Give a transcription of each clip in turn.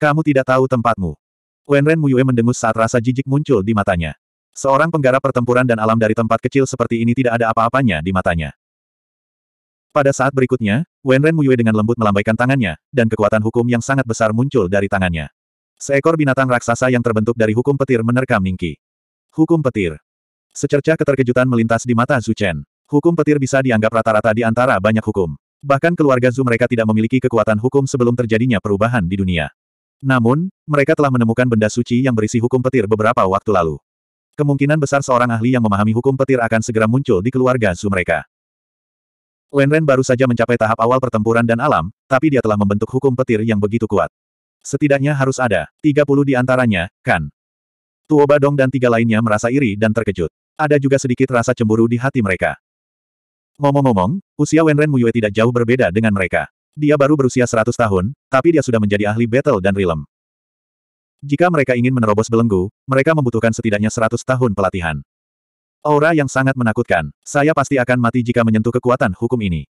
Kamu tidak tahu tempatmu. Wenren Muyue mendengus saat rasa jijik muncul di matanya. Seorang penggarap pertempuran dan alam dari tempat kecil seperti ini tidak ada apa-apanya di matanya. Pada saat berikutnya, Wenren Muyue dengan lembut melambaikan tangannya, dan kekuatan hukum yang sangat besar muncul dari tangannya. Seekor binatang raksasa yang terbentuk dari hukum petir menerkam Ningki. Hukum petir. Secercah keterkejutan melintas di mata Zhu Chen. Hukum petir bisa dianggap rata-rata di antara banyak hukum. Bahkan keluarga Zhu mereka tidak memiliki kekuatan hukum sebelum terjadinya perubahan di dunia. Namun, mereka telah menemukan benda suci yang berisi hukum petir beberapa waktu lalu. Kemungkinan besar seorang ahli yang memahami hukum petir akan segera muncul di keluarga Su mereka. Wenren baru saja mencapai tahap awal pertempuran dan alam, tapi dia telah membentuk hukum petir yang begitu kuat. Setidaknya harus ada, 30 di antaranya, kan? Tuoba Badong dan tiga lainnya merasa iri dan terkejut. Ada juga sedikit rasa cemburu di hati mereka. Ngomong-ngomong, usia Wenren Muyue tidak jauh berbeda dengan mereka. Dia baru berusia 100 tahun, tapi dia sudah menjadi ahli battle dan realm. Jika mereka ingin menerobos belenggu, mereka membutuhkan setidaknya 100 tahun pelatihan. Aura yang sangat menakutkan. Saya pasti akan mati jika menyentuh kekuatan hukum ini.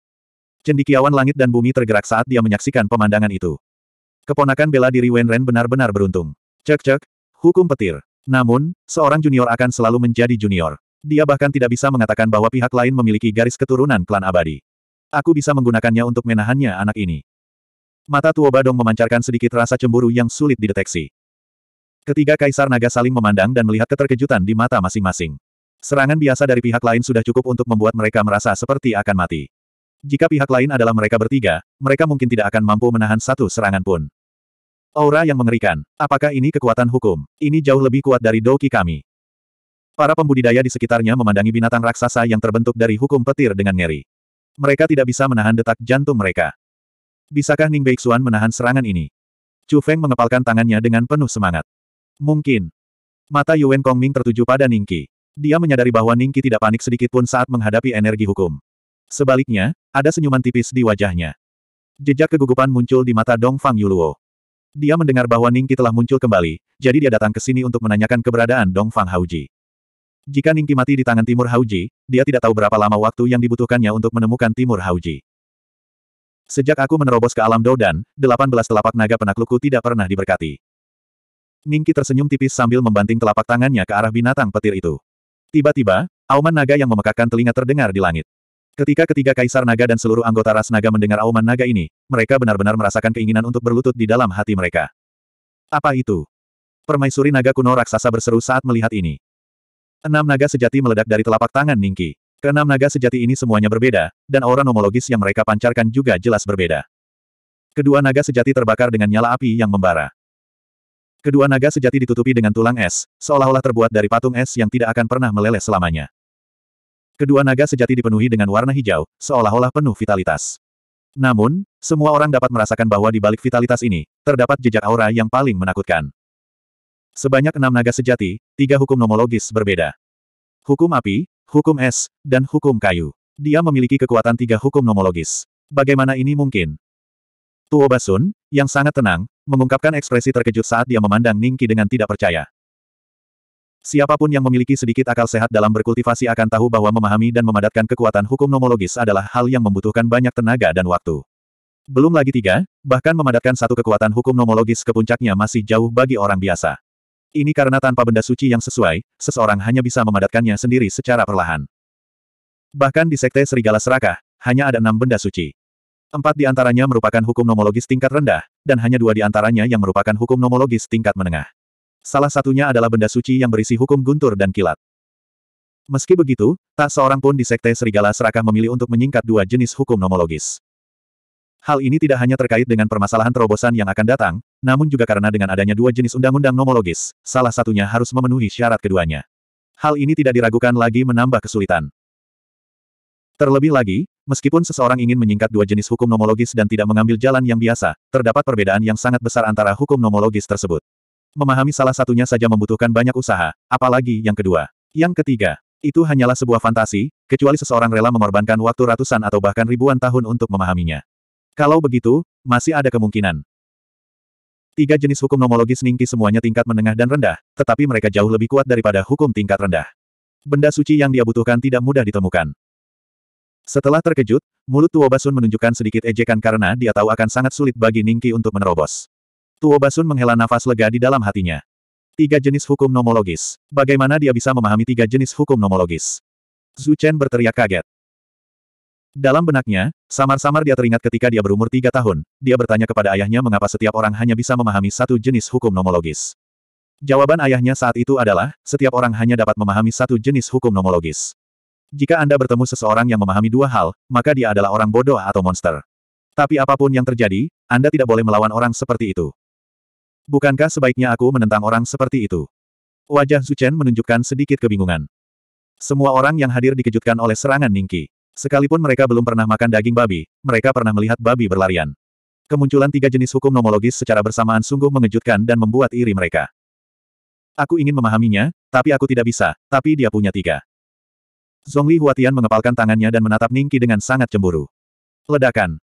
Cendikiawan langit dan bumi tergerak saat dia menyaksikan pemandangan itu. Keponakan bela diri Wenren benar-benar beruntung. Cek-cek, hukum petir. Namun, seorang junior akan selalu menjadi junior. Dia bahkan tidak bisa mengatakan bahwa pihak lain memiliki garis keturunan klan abadi. Aku bisa menggunakannya untuk menahannya anak ini. Mata Badong memancarkan sedikit rasa cemburu yang sulit dideteksi. Ketiga kaisar naga saling memandang dan melihat keterkejutan di mata masing-masing. Serangan biasa dari pihak lain sudah cukup untuk membuat mereka merasa seperti akan mati. Jika pihak lain adalah mereka bertiga, mereka mungkin tidak akan mampu menahan satu serangan pun. Aura yang mengerikan. Apakah ini kekuatan hukum? Ini jauh lebih kuat dari doki kami. Para pembudidaya di sekitarnya memandangi binatang raksasa yang terbentuk dari hukum petir dengan ngeri. Mereka tidak bisa menahan detak jantung mereka. Bisakah Ning Beixuan menahan serangan ini? Chu Feng mengepalkan tangannya dengan penuh semangat. Mungkin. Mata Yuan Kongming tertuju pada Ning Qi. Dia menyadari bahwa Ning Qi tidak panik sedikit pun saat menghadapi energi hukum. Sebaliknya, ada senyuman tipis di wajahnya. Jejak kegugupan muncul di mata Dong Fang Yuluo. Dia mendengar bahwa Ning Qi telah muncul kembali, jadi dia datang ke sini untuk menanyakan keberadaan Dong Fang Hauji. Jika Ningki mati di tangan Timur Hauji, dia tidak tahu berapa lama waktu yang dibutuhkannya untuk menemukan Timur Hauji. Sejak aku menerobos ke alam Dodan, 18 telapak naga penaklukku tidak pernah diberkati. Ningki tersenyum tipis sambil membanting telapak tangannya ke arah binatang petir itu. Tiba-tiba, auman naga yang memekakkan telinga terdengar di langit. Ketika ketiga kaisar naga dan seluruh anggota ras naga mendengar auman naga ini, mereka benar-benar merasakan keinginan untuk berlutut di dalam hati mereka. Apa itu? Permaisuri naga kuno raksasa berseru saat melihat ini. Enam naga sejati meledak dari telapak tangan Ningki. Keenam naga sejati ini semuanya berbeda, dan aura nomologis yang mereka pancarkan juga jelas berbeda. Kedua naga sejati terbakar dengan nyala api yang membara. Kedua naga sejati ditutupi dengan tulang es, seolah-olah terbuat dari patung es yang tidak akan pernah meleleh selamanya. Kedua naga sejati dipenuhi dengan warna hijau, seolah-olah penuh vitalitas. Namun, semua orang dapat merasakan bahwa di balik vitalitas ini, terdapat jejak aura yang paling menakutkan. Sebanyak enam naga sejati, tiga hukum nomologis berbeda. Hukum api, hukum es, dan hukum kayu. Dia memiliki kekuatan tiga hukum nomologis. Bagaimana ini mungkin? Tuo Basun, yang sangat tenang, mengungkapkan ekspresi terkejut saat dia memandang Ningki dengan tidak percaya. Siapapun yang memiliki sedikit akal sehat dalam berkultivasi akan tahu bahwa memahami dan memadatkan kekuatan hukum nomologis adalah hal yang membutuhkan banyak tenaga dan waktu. Belum lagi tiga, bahkan memadatkan satu kekuatan hukum nomologis ke puncaknya masih jauh bagi orang biasa. Ini karena tanpa benda suci yang sesuai, seseorang hanya bisa memadatkannya sendiri secara perlahan. Bahkan di Sekte Serigala Serakah, hanya ada enam benda suci. Empat di antaranya merupakan hukum nomologis tingkat rendah, dan hanya dua di antaranya yang merupakan hukum nomologis tingkat menengah. Salah satunya adalah benda suci yang berisi hukum guntur dan kilat. Meski begitu, tak seorang pun di Sekte Serigala Serakah memilih untuk menyingkat dua jenis hukum nomologis. Hal ini tidak hanya terkait dengan permasalahan terobosan yang akan datang, namun juga karena dengan adanya dua jenis undang-undang nomologis, salah satunya harus memenuhi syarat keduanya. Hal ini tidak diragukan lagi menambah kesulitan. Terlebih lagi, meskipun seseorang ingin menyingkat dua jenis hukum nomologis dan tidak mengambil jalan yang biasa, terdapat perbedaan yang sangat besar antara hukum nomologis tersebut. Memahami salah satunya saja membutuhkan banyak usaha, apalagi yang kedua. Yang ketiga, itu hanyalah sebuah fantasi, kecuali seseorang rela mengorbankan waktu ratusan atau bahkan ribuan tahun untuk memahaminya. Kalau begitu, masih ada kemungkinan. Tiga jenis hukum nomologis Ningki semuanya tingkat menengah dan rendah, tetapi mereka jauh lebih kuat daripada hukum tingkat rendah. Benda suci yang dia butuhkan tidak mudah ditemukan. Setelah terkejut, mulut Tuo Basun menunjukkan sedikit ejekan karena dia tahu akan sangat sulit bagi Ningki untuk menerobos. Tuo Basun menghela nafas lega di dalam hatinya. Tiga jenis hukum nomologis. Bagaimana dia bisa memahami tiga jenis hukum nomologis? Zhu berteriak kaget. Dalam benaknya, samar-samar dia teringat ketika dia berumur tiga tahun, dia bertanya kepada ayahnya mengapa setiap orang hanya bisa memahami satu jenis hukum nomologis. Jawaban ayahnya saat itu adalah, setiap orang hanya dapat memahami satu jenis hukum nomologis. Jika Anda bertemu seseorang yang memahami dua hal, maka dia adalah orang bodoh atau monster. Tapi apapun yang terjadi, Anda tidak boleh melawan orang seperti itu. Bukankah sebaiknya aku menentang orang seperti itu? Wajah Zuchen menunjukkan sedikit kebingungan. Semua orang yang hadir dikejutkan oleh serangan Ningki. Sekalipun mereka belum pernah makan daging babi, mereka pernah melihat babi berlarian. Kemunculan tiga jenis hukum nomologis secara bersamaan sungguh mengejutkan dan membuat iri mereka. Aku ingin memahaminya, tapi aku tidak bisa, tapi dia punya tiga. Zhongli Huatian mengepalkan tangannya dan menatap Ningki dengan sangat cemburu. Ledakan.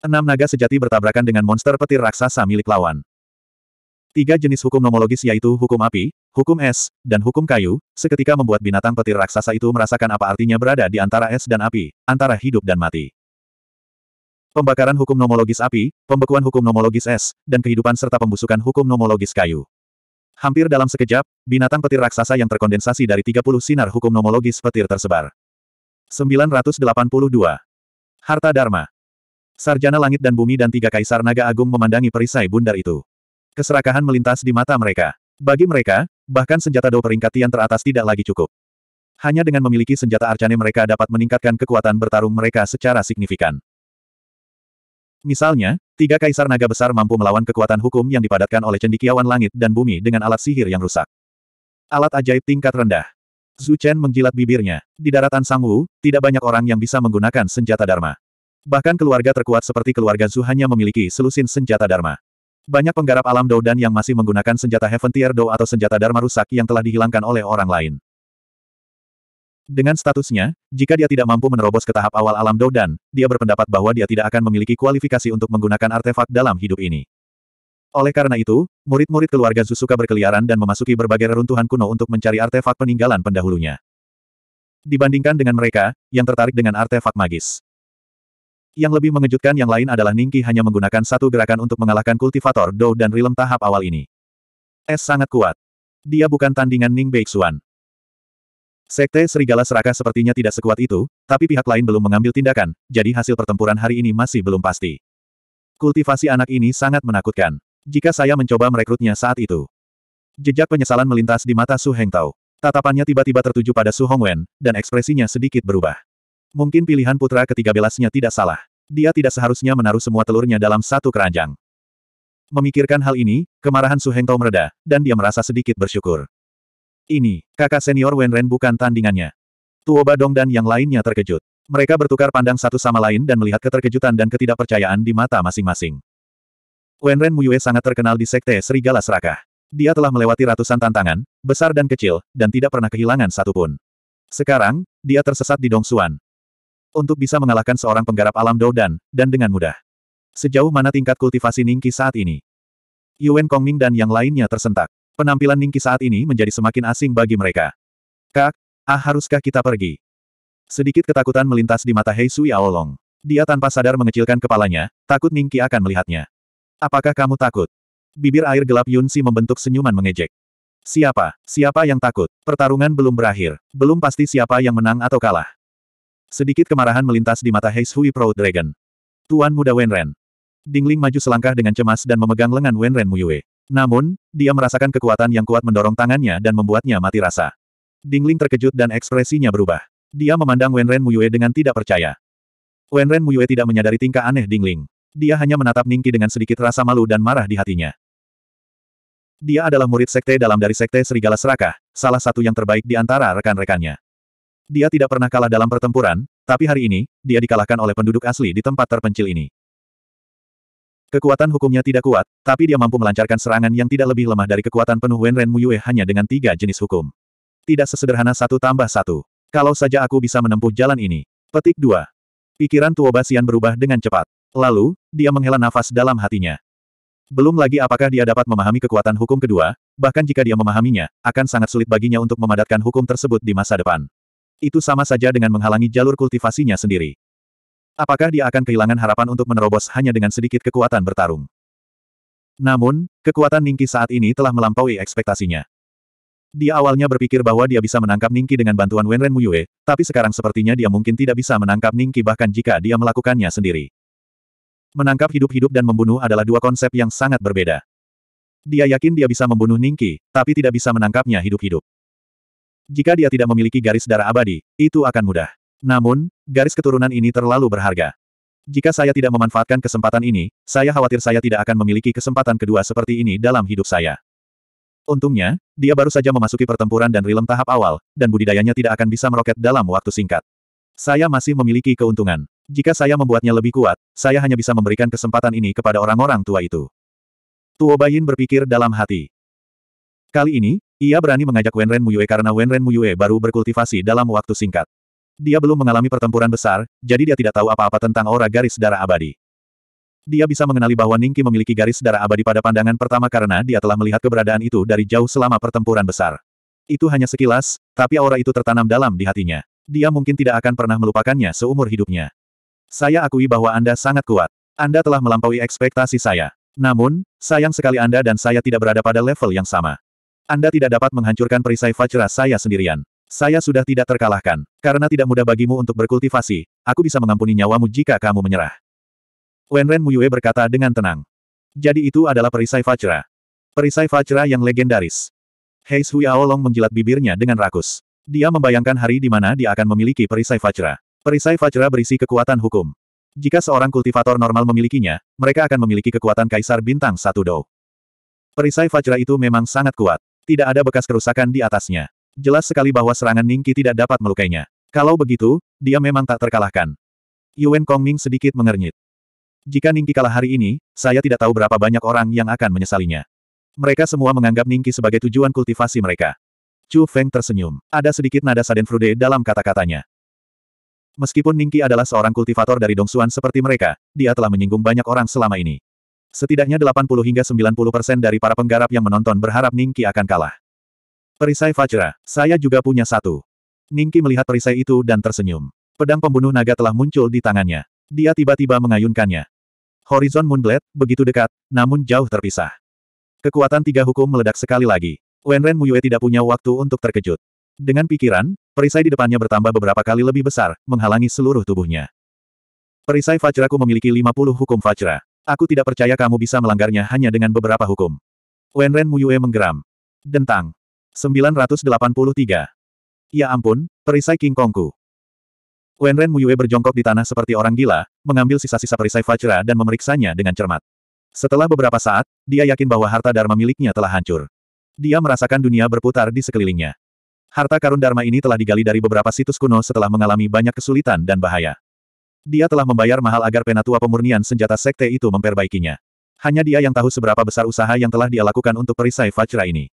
Enam naga sejati bertabrakan dengan monster petir raksasa milik lawan. Tiga jenis hukum nomologis yaitu hukum api, hukum es, dan hukum kayu, seketika membuat binatang petir raksasa itu merasakan apa artinya berada di antara es dan api, antara hidup dan mati. Pembakaran hukum nomologis api, pembekuan hukum nomologis es, dan kehidupan serta pembusukan hukum nomologis kayu. Hampir dalam sekejap, binatang petir raksasa yang terkondensasi dari 30 sinar hukum nomologis petir tersebar. 982. Harta Dharma Sarjana langit dan bumi dan tiga kaisar naga agung memandangi perisai bundar itu. Keserakahan melintas di mata mereka. Bagi mereka, bahkan senjata dou peringkat yang teratas tidak lagi cukup. Hanya dengan memiliki senjata arcane mereka dapat meningkatkan kekuatan bertarung mereka secara signifikan. Misalnya, tiga kaisar naga besar mampu melawan kekuatan hukum yang dipadatkan oleh cendikiawan langit dan bumi dengan alat sihir yang rusak. Alat ajaib tingkat rendah. Zhu Chen menjilat bibirnya. Di daratan Sangwu, tidak banyak orang yang bisa menggunakan senjata Dharma. Bahkan keluarga terkuat seperti keluarga Zhu hanya memiliki selusin senjata Dharma. Banyak penggarap alam dou dan yang masih menggunakan senjata Heaven Tier Dou atau senjata Dharma rusak yang telah dihilangkan oleh orang lain. Dengan statusnya, jika dia tidak mampu menerobos ke tahap awal alam dou dan, dia berpendapat bahwa dia tidak akan memiliki kualifikasi untuk menggunakan artefak dalam hidup ini. Oleh karena itu, murid-murid keluarga Zusuka berkeliaran dan memasuki berbagai reruntuhan kuno untuk mencari artefak peninggalan pendahulunya. Dibandingkan dengan mereka, yang tertarik dengan artefak magis. Yang lebih mengejutkan yang lain adalah Ningki hanya menggunakan satu gerakan untuk mengalahkan kultivator Dou dan Rilem tahap awal ini. Es sangat kuat. Dia bukan tandingan Ning Beixuan. Sekte Serigala Serakah sepertinya tidak sekuat itu, tapi pihak lain belum mengambil tindakan, jadi hasil pertempuran hari ini masih belum pasti. Kultivasi anak ini sangat menakutkan. Jika saya mencoba merekrutnya saat itu. Jejak penyesalan melintas di mata Su Hengtao. Tatapannya tiba-tiba tertuju pada Su Hongwen, dan ekspresinya sedikit berubah. Mungkin pilihan putra ketiga belasnya tidak salah. Dia tidak seharusnya menaruh semua telurnya dalam satu keranjang. Memikirkan hal ini, kemarahan Su Hengtou mereda, dan dia merasa sedikit bersyukur. Ini, kakak senior Wen Ren bukan tandingannya. Tuo Badong dan yang lainnya terkejut. Mereka bertukar pandang satu sama lain dan melihat keterkejutan dan ketidakpercayaan di mata masing-masing. Wen Ren Muyue sangat terkenal di Sekte Serigala Serakah. Dia telah melewati ratusan tantangan, besar dan kecil, dan tidak pernah kehilangan satupun. Sekarang, dia tersesat di Dongsuan, untuk bisa mengalahkan seorang penggarap alam Doudan, dan dengan mudah. Sejauh mana tingkat kultivasi Ningki saat ini? Yuan Kongming dan yang lainnya tersentak. Penampilan Ningki saat ini menjadi semakin asing bagi mereka. Kak, ah haruskah kita pergi? Sedikit ketakutan melintas di mata Hei Sui Aolong. Dia tanpa sadar mengecilkan kepalanya, takut Ningki akan melihatnya. Apakah kamu takut? Bibir air gelap Yun Si membentuk senyuman mengejek. Siapa? Siapa yang takut? Pertarungan belum berakhir. Belum pasti siapa yang menang atau kalah. Sedikit kemarahan melintas di mata Heis Hui Proud Dragon. Tuan muda Wenren. Dingling maju selangkah dengan cemas dan memegang lengan Wenren Muyue. Namun, dia merasakan kekuatan yang kuat mendorong tangannya dan membuatnya mati rasa. Dingling terkejut dan ekspresinya berubah. Dia memandang Wenren Muyue dengan tidak percaya. Wenren Muyue tidak menyadari tingkah aneh Dingling. Dia hanya menatap Ningki dengan sedikit rasa malu dan marah di hatinya. Dia adalah murid sekte dalam dari sekte Serigala Serakah, salah satu yang terbaik di antara rekan-rekannya. Dia tidak pernah kalah dalam pertempuran, tapi hari ini, dia dikalahkan oleh penduduk asli di tempat terpencil ini. Kekuatan hukumnya tidak kuat, tapi dia mampu melancarkan serangan yang tidak lebih lemah dari kekuatan penuh Wenren Muyue hanya dengan tiga jenis hukum. Tidak sesederhana satu tambah satu. Kalau saja aku bisa menempuh jalan ini. Petik dua. Pikiran Tuo Basian berubah dengan cepat. Lalu, dia menghela nafas dalam hatinya. Belum lagi apakah dia dapat memahami kekuatan hukum kedua, bahkan jika dia memahaminya, akan sangat sulit baginya untuk memadatkan hukum tersebut di masa depan itu sama saja dengan menghalangi jalur kultivasinya sendiri. Apakah dia akan kehilangan harapan untuk menerobos hanya dengan sedikit kekuatan bertarung? Namun, kekuatan Ningki saat ini telah melampaui ekspektasinya. Dia awalnya berpikir bahwa dia bisa menangkap Ningki dengan bantuan Wenren Muyue, tapi sekarang sepertinya dia mungkin tidak bisa menangkap Ningki bahkan jika dia melakukannya sendiri. Menangkap hidup-hidup dan membunuh adalah dua konsep yang sangat berbeda. Dia yakin dia bisa membunuh Ningki, tapi tidak bisa menangkapnya hidup-hidup. Jika dia tidak memiliki garis darah abadi, itu akan mudah. Namun, garis keturunan ini terlalu berharga. Jika saya tidak memanfaatkan kesempatan ini, saya khawatir saya tidak akan memiliki kesempatan kedua seperti ini dalam hidup saya. Untungnya, dia baru saja memasuki pertempuran dan rilem tahap awal, dan budidayanya tidak akan bisa meroket dalam waktu singkat. Saya masih memiliki keuntungan. Jika saya membuatnya lebih kuat, saya hanya bisa memberikan kesempatan ini kepada orang-orang tua itu. Tuo Bayin berpikir dalam hati. Kali ini, ia berani mengajak Wenren Muyue karena Wenren Muyue baru berkultivasi dalam waktu singkat. Dia belum mengalami pertempuran besar, jadi dia tidak tahu apa-apa tentang aura garis darah abadi. Dia bisa mengenali bahwa Ningki memiliki garis darah abadi pada pandangan pertama karena dia telah melihat keberadaan itu dari jauh selama pertempuran besar. Itu hanya sekilas, tapi aura itu tertanam dalam di hatinya. Dia mungkin tidak akan pernah melupakannya seumur hidupnya. Saya akui bahwa Anda sangat kuat. Anda telah melampaui ekspektasi saya. Namun, sayang sekali Anda dan saya tidak berada pada level yang sama. Anda tidak dapat menghancurkan perisai Vajra saya sendirian. Saya sudah tidak terkalahkan. Karena tidak mudah bagimu untuk berkultivasi, aku bisa mengampuni nyawamu jika kamu menyerah. Wenren Muyue berkata dengan tenang. Jadi itu adalah perisai Vajra. Perisai Vajra yang legendaris. Heis Sui Aolong menjilat bibirnya dengan rakus. Dia membayangkan hari di mana dia akan memiliki perisai Vajra. Perisai Vajra berisi kekuatan hukum. Jika seorang kultivator normal memilikinya, mereka akan memiliki kekuatan Kaisar Bintang Satu Dou. Perisai Vajra itu memang sangat kuat. Tidak ada bekas kerusakan di atasnya. Jelas sekali bahwa serangan Ningki tidak dapat melukainya. Kalau begitu, dia memang tak terkalahkan. Yuan Kongming sedikit mengernyit. Jika Ningki kalah hari ini, saya tidak tahu berapa banyak orang yang akan menyesalinya. Mereka semua menganggap Ningki sebagai tujuan kultivasi mereka. Chu Feng tersenyum. Ada sedikit nada Sadenfrude dalam kata-katanya. Meskipun Ningki adalah seorang kultivator dari Dongsuan seperti mereka, dia telah menyinggung banyak orang selama ini. Setidaknya 80 hingga 90 persen dari para penggarap yang menonton berharap Ningki akan kalah. Perisai Fajra, saya juga punya satu. Ningki melihat perisai itu dan tersenyum. Pedang pembunuh naga telah muncul di tangannya. Dia tiba-tiba mengayunkannya. Horizon Moonblade, begitu dekat, namun jauh terpisah. Kekuatan tiga hukum meledak sekali lagi. Wenren Muyue tidak punya waktu untuk terkejut. Dengan pikiran, perisai di depannya bertambah beberapa kali lebih besar, menghalangi seluruh tubuhnya. Perisai Fajraku memiliki 50 hukum Fajra, Aku tidak percaya kamu bisa melanggarnya hanya dengan beberapa hukum. Wenren Muyue menggeram. Dentang. 983. Ya ampun, perisai King Kongku. Wenren Muyue berjongkok di tanah seperti orang gila, mengambil sisa-sisa perisai Fajra dan memeriksanya dengan cermat. Setelah beberapa saat, dia yakin bahwa harta Dharma miliknya telah hancur. Dia merasakan dunia berputar di sekelilingnya. Harta karun Dharma ini telah digali dari beberapa situs kuno setelah mengalami banyak kesulitan dan bahaya. Dia telah membayar mahal agar penatua pemurnian senjata sekte itu memperbaikinya. Hanya dia yang tahu seberapa besar usaha yang telah dia lakukan untuk perisai Fajra ini.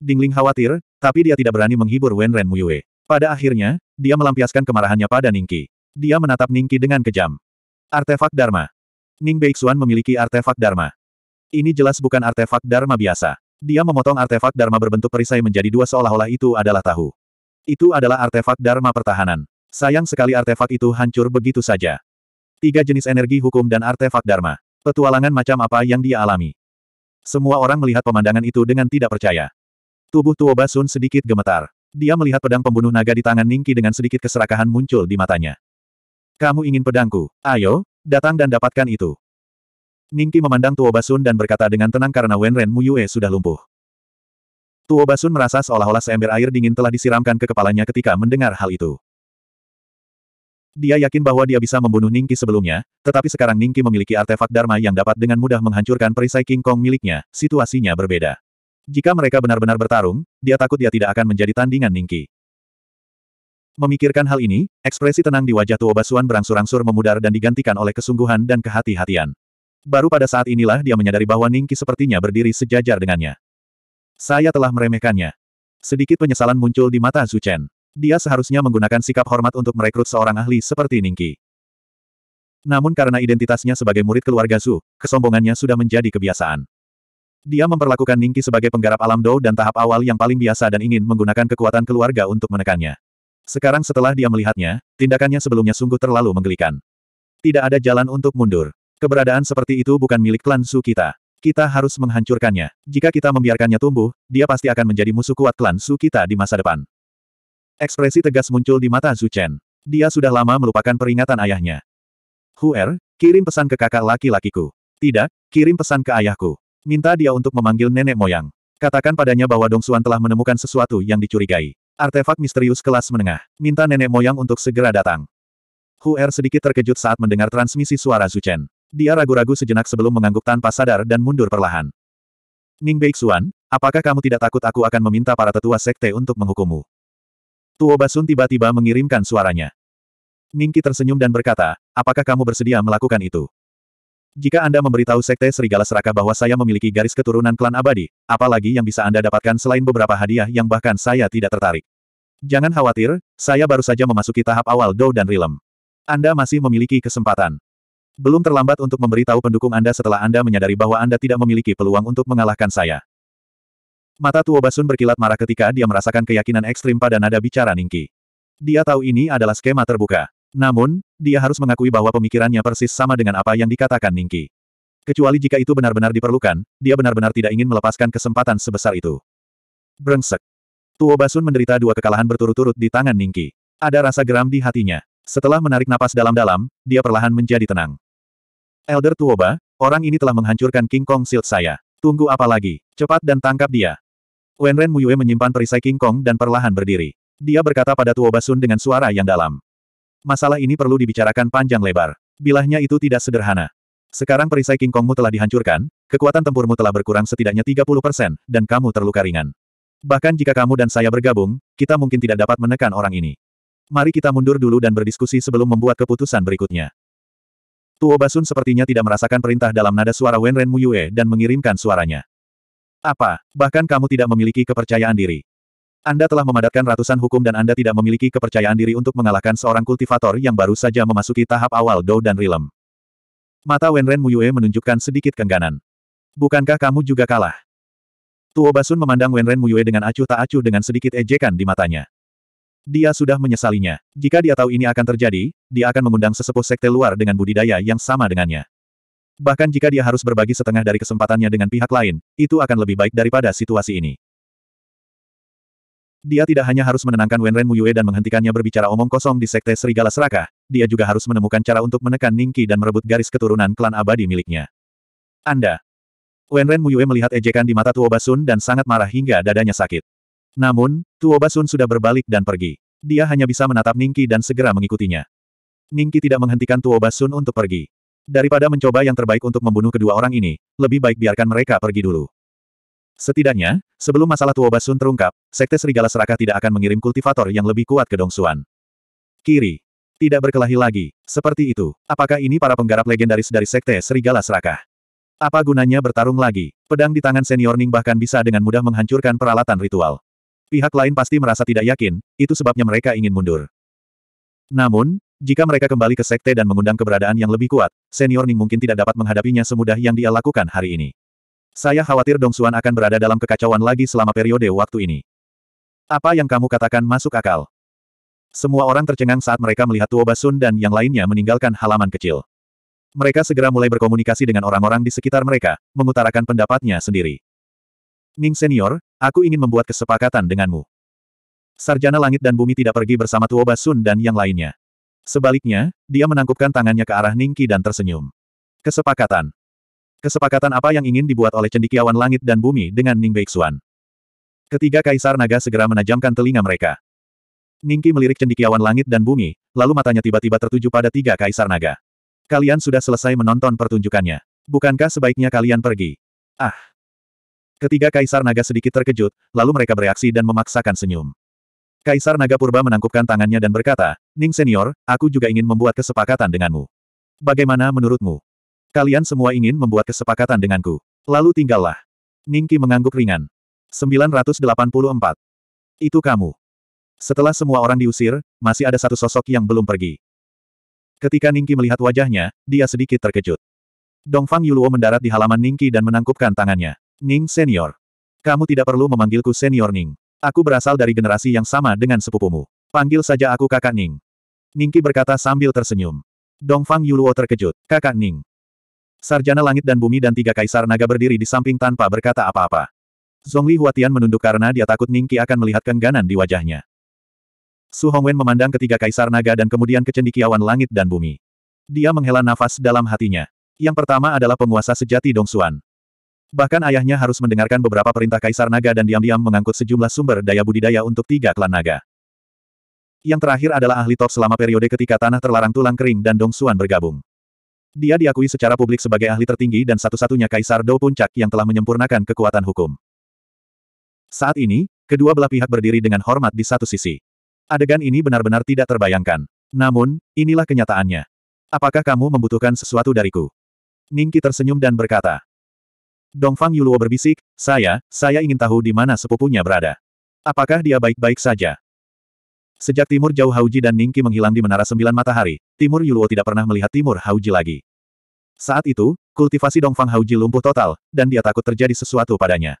Dingling khawatir, tapi dia tidak berani menghibur Wenren Muyue. Pada akhirnya, dia melampiaskan kemarahannya pada Ningki. Dia menatap Ningki dengan kejam. Artefak Dharma. Ning Beixuan memiliki artefak Dharma. Ini jelas bukan artefak Dharma biasa. Dia memotong artefak Dharma berbentuk perisai menjadi dua seolah-olah itu adalah tahu. Itu adalah artefak Dharma pertahanan. Sayang sekali artefak itu hancur begitu saja. Tiga jenis energi hukum dan artefak Dharma. Petualangan macam apa yang dia alami. Semua orang melihat pemandangan itu dengan tidak percaya. Tubuh Tuo Basun sedikit gemetar. Dia melihat pedang pembunuh naga di tangan Ningki dengan sedikit keserakahan muncul di matanya. Kamu ingin pedangku? Ayo, datang dan dapatkan itu. Ningki memandang Tuo Basun dan berkata dengan tenang karena Wenren Muyue sudah lumpuh. Tuo Basun merasa seolah-olah seember air dingin telah disiramkan ke kepalanya ketika mendengar hal itu. Dia yakin bahwa dia bisa membunuh Ningki sebelumnya, tetapi sekarang Ningki memiliki artefak Dharma yang dapat dengan mudah menghancurkan perisai King Kong miliknya, situasinya berbeda. Jika mereka benar-benar bertarung, dia takut dia tidak akan menjadi tandingan Ningki. Memikirkan hal ini, ekspresi tenang di wajah Tuo Basuan berangsur-angsur memudar dan digantikan oleh kesungguhan dan kehati-hatian. Baru pada saat inilah dia menyadari bahwa Ningki sepertinya berdiri sejajar dengannya. Saya telah meremehkannya. Sedikit penyesalan muncul di mata Zuchen. Dia seharusnya menggunakan sikap hormat untuk merekrut seorang ahli seperti Ningki. Namun karena identitasnya sebagai murid keluarga Su, kesombongannya sudah menjadi kebiasaan. Dia memperlakukan Ningki sebagai penggarap alam Dou dan tahap awal yang paling biasa dan ingin menggunakan kekuatan keluarga untuk menekannya. Sekarang setelah dia melihatnya, tindakannya sebelumnya sungguh terlalu menggelikan. Tidak ada jalan untuk mundur. Keberadaan seperti itu bukan milik klan Su kita. Kita harus menghancurkannya. Jika kita membiarkannya tumbuh, dia pasti akan menjadi musuh kuat klan Su kita di masa depan. Ekspresi tegas muncul di mata Zhu Chen. Dia sudah lama melupakan peringatan ayahnya. Huer, kirim pesan ke kakak laki-lakiku. Tidak, kirim pesan ke ayahku. Minta dia untuk memanggil nenek moyang. Katakan padanya bahwa Dong Xuan telah menemukan sesuatu yang dicurigai. Artefak misterius kelas menengah. Minta nenek moyang untuk segera datang. Huer sedikit terkejut saat mendengar transmisi suara Zhu Chen. Dia ragu-ragu sejenak sebelum mengangguk tanpa sadar dan mundur perlahan. Ning Beixuan, apakah kamu tidak takut aku akan meminta para tetua sekte untuk menghukummu? Tuo Basun tiba-tiba mengirimkan suaranya. Ningki tersenyum dan berkata, apakah kamu bersedia melakukan itu? Jika Anda memberitahu Sekte Serigala Seraka bahwa saya memiliki garis keturunan klan abadi, apalagi yang bisa Anda dapatkan selain beberapa hadiah yang bahkan saya tidak tertarik. Jangan khawatir, saya baru saja memasuki tahap awal Dou dan Rilem. Anda masih memiliki kesempatan. Belum terlambat untuk memberitahu pendukung Anda setelah Anda menyadari bahwa Anda tidak memiliki peluang untuk mengalahkan saya. Mata Tuo Basun berkilat marah ketika dia merasakan keyakinan ekstrim pada nada bicara Ningki. Dia tahu ini adalah skema terbuka. Namun, dia harus mengakui bahwa pemikirannya persis sama dengan apa yang dikatakan Ningki. Kecuali jika itu benar-benar diperlukan, dia benar-benar tidak ingin melepaskan kesempatan sebesar itu. Brengsek. Tuo Basun menderita dua kekalahan berturut-turut di tangan Ningki. Ada rasa geram di hatinya. Setelah menarik napas dalam-dalam, dia perlahan menjadi tenang. Elder Tuoba, orang ini telah menghancurkan King Kong Shield saya. Tunggu apa lagi? Cepat dan tangkap dia. Wenren Muyue menyimpan perisai King Kong dan perlahan berdiri. Dia berkata pada Tuo Basun dengan suara yang dalam. Masalah ini perlu dibicarakan panjang lebar. Bilahnya itu tidak sederhana. Sekarang perisai King Kongmu telah dihancurkan, kekuatan tempurmu telah berkurang setidaknya 30%, dan kamu terluka ringan. Bahkan jika kamu dan saya bergabung, kita mungkin tidak dapat menekan orang ini. Mari kita mundur dulu dan berdiskusi sebelum membuat keputusan berikutnya. Tuo Basun sepertinya tidak merasakan perintah dalam nada suara Wenren Muyue dan mengirimkan suaranya. Apa, bahkan kamu tidak memiliki kepercayaan diri. Anda telah memadatkan ratusan hukum dan Anda tidak memiliki kepercayaan diri untuk mengalahkan seorang kultivator yang baru saja memasuki tahap awal Dou dan Rilem. Mata Wenren Muyue menunjukkan sedikit kengganan. Bukankah kamu juga kalah? Tuo Basun memandang Wenren Muyue dengan acuh tak acuh dengan sedikit ejekan di matanya. Dia sudah menyesalinya. Jika dia tahu ini akan terjadi, dia akan mengundang sesepuh sekte luar dengan budidaya yang sama dengannya. Bahkan jika dia harus berbagi setengah dari kesempatannya dengan pihak lain, itu akan lebih baik daripada situasi ini. Dia tidak hanya harus menenangkan Wenren Muyue dan menghentikannya berbicara omong kosong di Sekte Serigala Serakah, dia juga harus menemukan cara untuk menekan Ningki dan merebut garis keturunan klan abadi miliknya. Anda. Wenren Muyue melihat ejekan di mata Tuoba Sun dan sangat marah hingga dadanya sakit. Namun, Tuoba Sun sudah berbalik dan pergi. Dia hanya bisa menatap Ningki dan segera mengikutinya. Ningki tidak menghentikan Tuoba Sun untuk pergi. Daripada mencoba yang terbaik untuk membunuh kedua orang ini, lebih baik biarkan mereka pergi dulu. Setidaknya, sebelum masalah Tuoba Sun terungkap, Sekte Serigala Serakah tidak akan mengirim kultivator yang lebih kuat ke Dongsuan. Kiri. Tidak berkelahi lagi. Seperti itu. Apakah ini para penggarap legendaris dari Sekte Serigala Serakah? Apa gunanya bertarung lagi? Pedang di tangan senior Ning bahkan bisa dengan mudah menghancurkan peralatan ritual. Pihak lain pasti merasa tidak yakin, itu sebabnya mereka ingin mundur. Namun, jika mereka kembali ke sekte dan mengundang keberadaan yang lebih kuat, senior Ning mungkin tidak dapat menghadapinya semudah yang dia lakukan hari ini. Saya khawatir Dong Xuan akan berada dalam kekacauan lagi selama periode waktu ini. Apa yang kamu katakan masuk akal? Semua orang tercengang saat mereka melihat Tuo Basun dan yang lainnya meninggalkan halaman kecil. Mereka segera mulai berkomunikasi dengan orang-orang di sekitar mereka, mengutarakan pendapatnya sendiri. Ning Senior, aku ingin membuat kesepakatan denganmu. Sarjana Langit dan Bumi tidak pergi bersama Tuo Basun dan yang lainnya. Sebaliknya, dia menangkupkan tangannya ke arah Ningki dan tersenyum. Kesepakatan. Kesepakatan apa yang ingin dibuat oleh cendikiawan langit dan bumi dengan Ning Beixuan? Ketiga kaisar naga segera menajamkan telinga mereka. Ningki melirik cendikiawan langit dan bumi, lalu matanya tiba-tiba tertuju pada tiga kaisar naga. Kalian sudah selesai menonton pertunjukannya. Bukankah sebaiknya kalian pergi? Ah, Ketiga kaisar naga sedikit terkejut, lalu mereka bereaksi dan memaksakan senyum. Kaisar Naga Purba menangkupkan tangannya dan berkata, Ning Senior, aku juga ingin membuat kesepakatan denganmu. Bagaimana menurutmu? Kalian semua ingin membuat kesepakatan denganku. Lalu tinggallah. Ningki mengangguk ringan. 984. Itu kamu. Setelah semua orang diusir, masih ada satu sosok yang belum pergi. Ketika Ningki melihat wajahnya, dia sedikit terkejut. Dongfang Yuluo mendarat di halaman Ningki dan menangkupkan tangannya. Ning Senior. Kamu tidak perlu memanggilku Senior Ning. Aku berasal dari generasi yang sama dengan sepupumu. Panggil saja aku kakak Ning. Ningki berkata sambil tersenyum. Dongfang Yuluo terkejut. Kakak Ning. Sarjana langit dan bumi dan tiga kaisar naga berdiri di samping tanpa berkata apa-apa. Zhongli Huatian menunduk karena dia takut Ningki akan melihat kengganan di wajahnya. Su Hongwen memandang ketiga kaisar naga dan kemudian kecendikiawan langit dan bumi. Dia menghela nafas dalam hatinya. Yang pertama adalah penguasa sejati Dong Xuan, Bahkan ayahnya harus mendengarkan beberapa perintah Kaisar Naga dan diam-diam mengangkut sejumlah sumber daya budidaya untuk tiga klan naga. Yang terakhir adalah ahli top selama periode ketika tanah terlarang tulang kering dan dong Xuan bergabung. Dia diakui secara publik sebagai ahli tertinggi dan satu-satunya Kaisar Dou Puncak yang telah menyempurnakan kekuatan hukum. Saat ini, kedua belah pihak berdiri dengan hormat di satu sisi. Adegan ini benar-benar tidak terbayangkan. Namun, inilah kenyataannya. Apakah kamu membutuhkan sesuatu dariku? Ningki tersenyum dan berkata, Dongfang Yuluo berbisik, saya, saya ingin tahu di mana sepupunya berada. Apakah dia baik-baik saja? Sejak timur jauh Hauji dan Ningki menghilang di Menara Sembilan Matahari, timur Yuluo tidak pernah melihat timur Hauji lagi. Saat itu, kultivasi Dongfang Hauji lumpuh total, dan dia takut terjadi sesuatu padanya.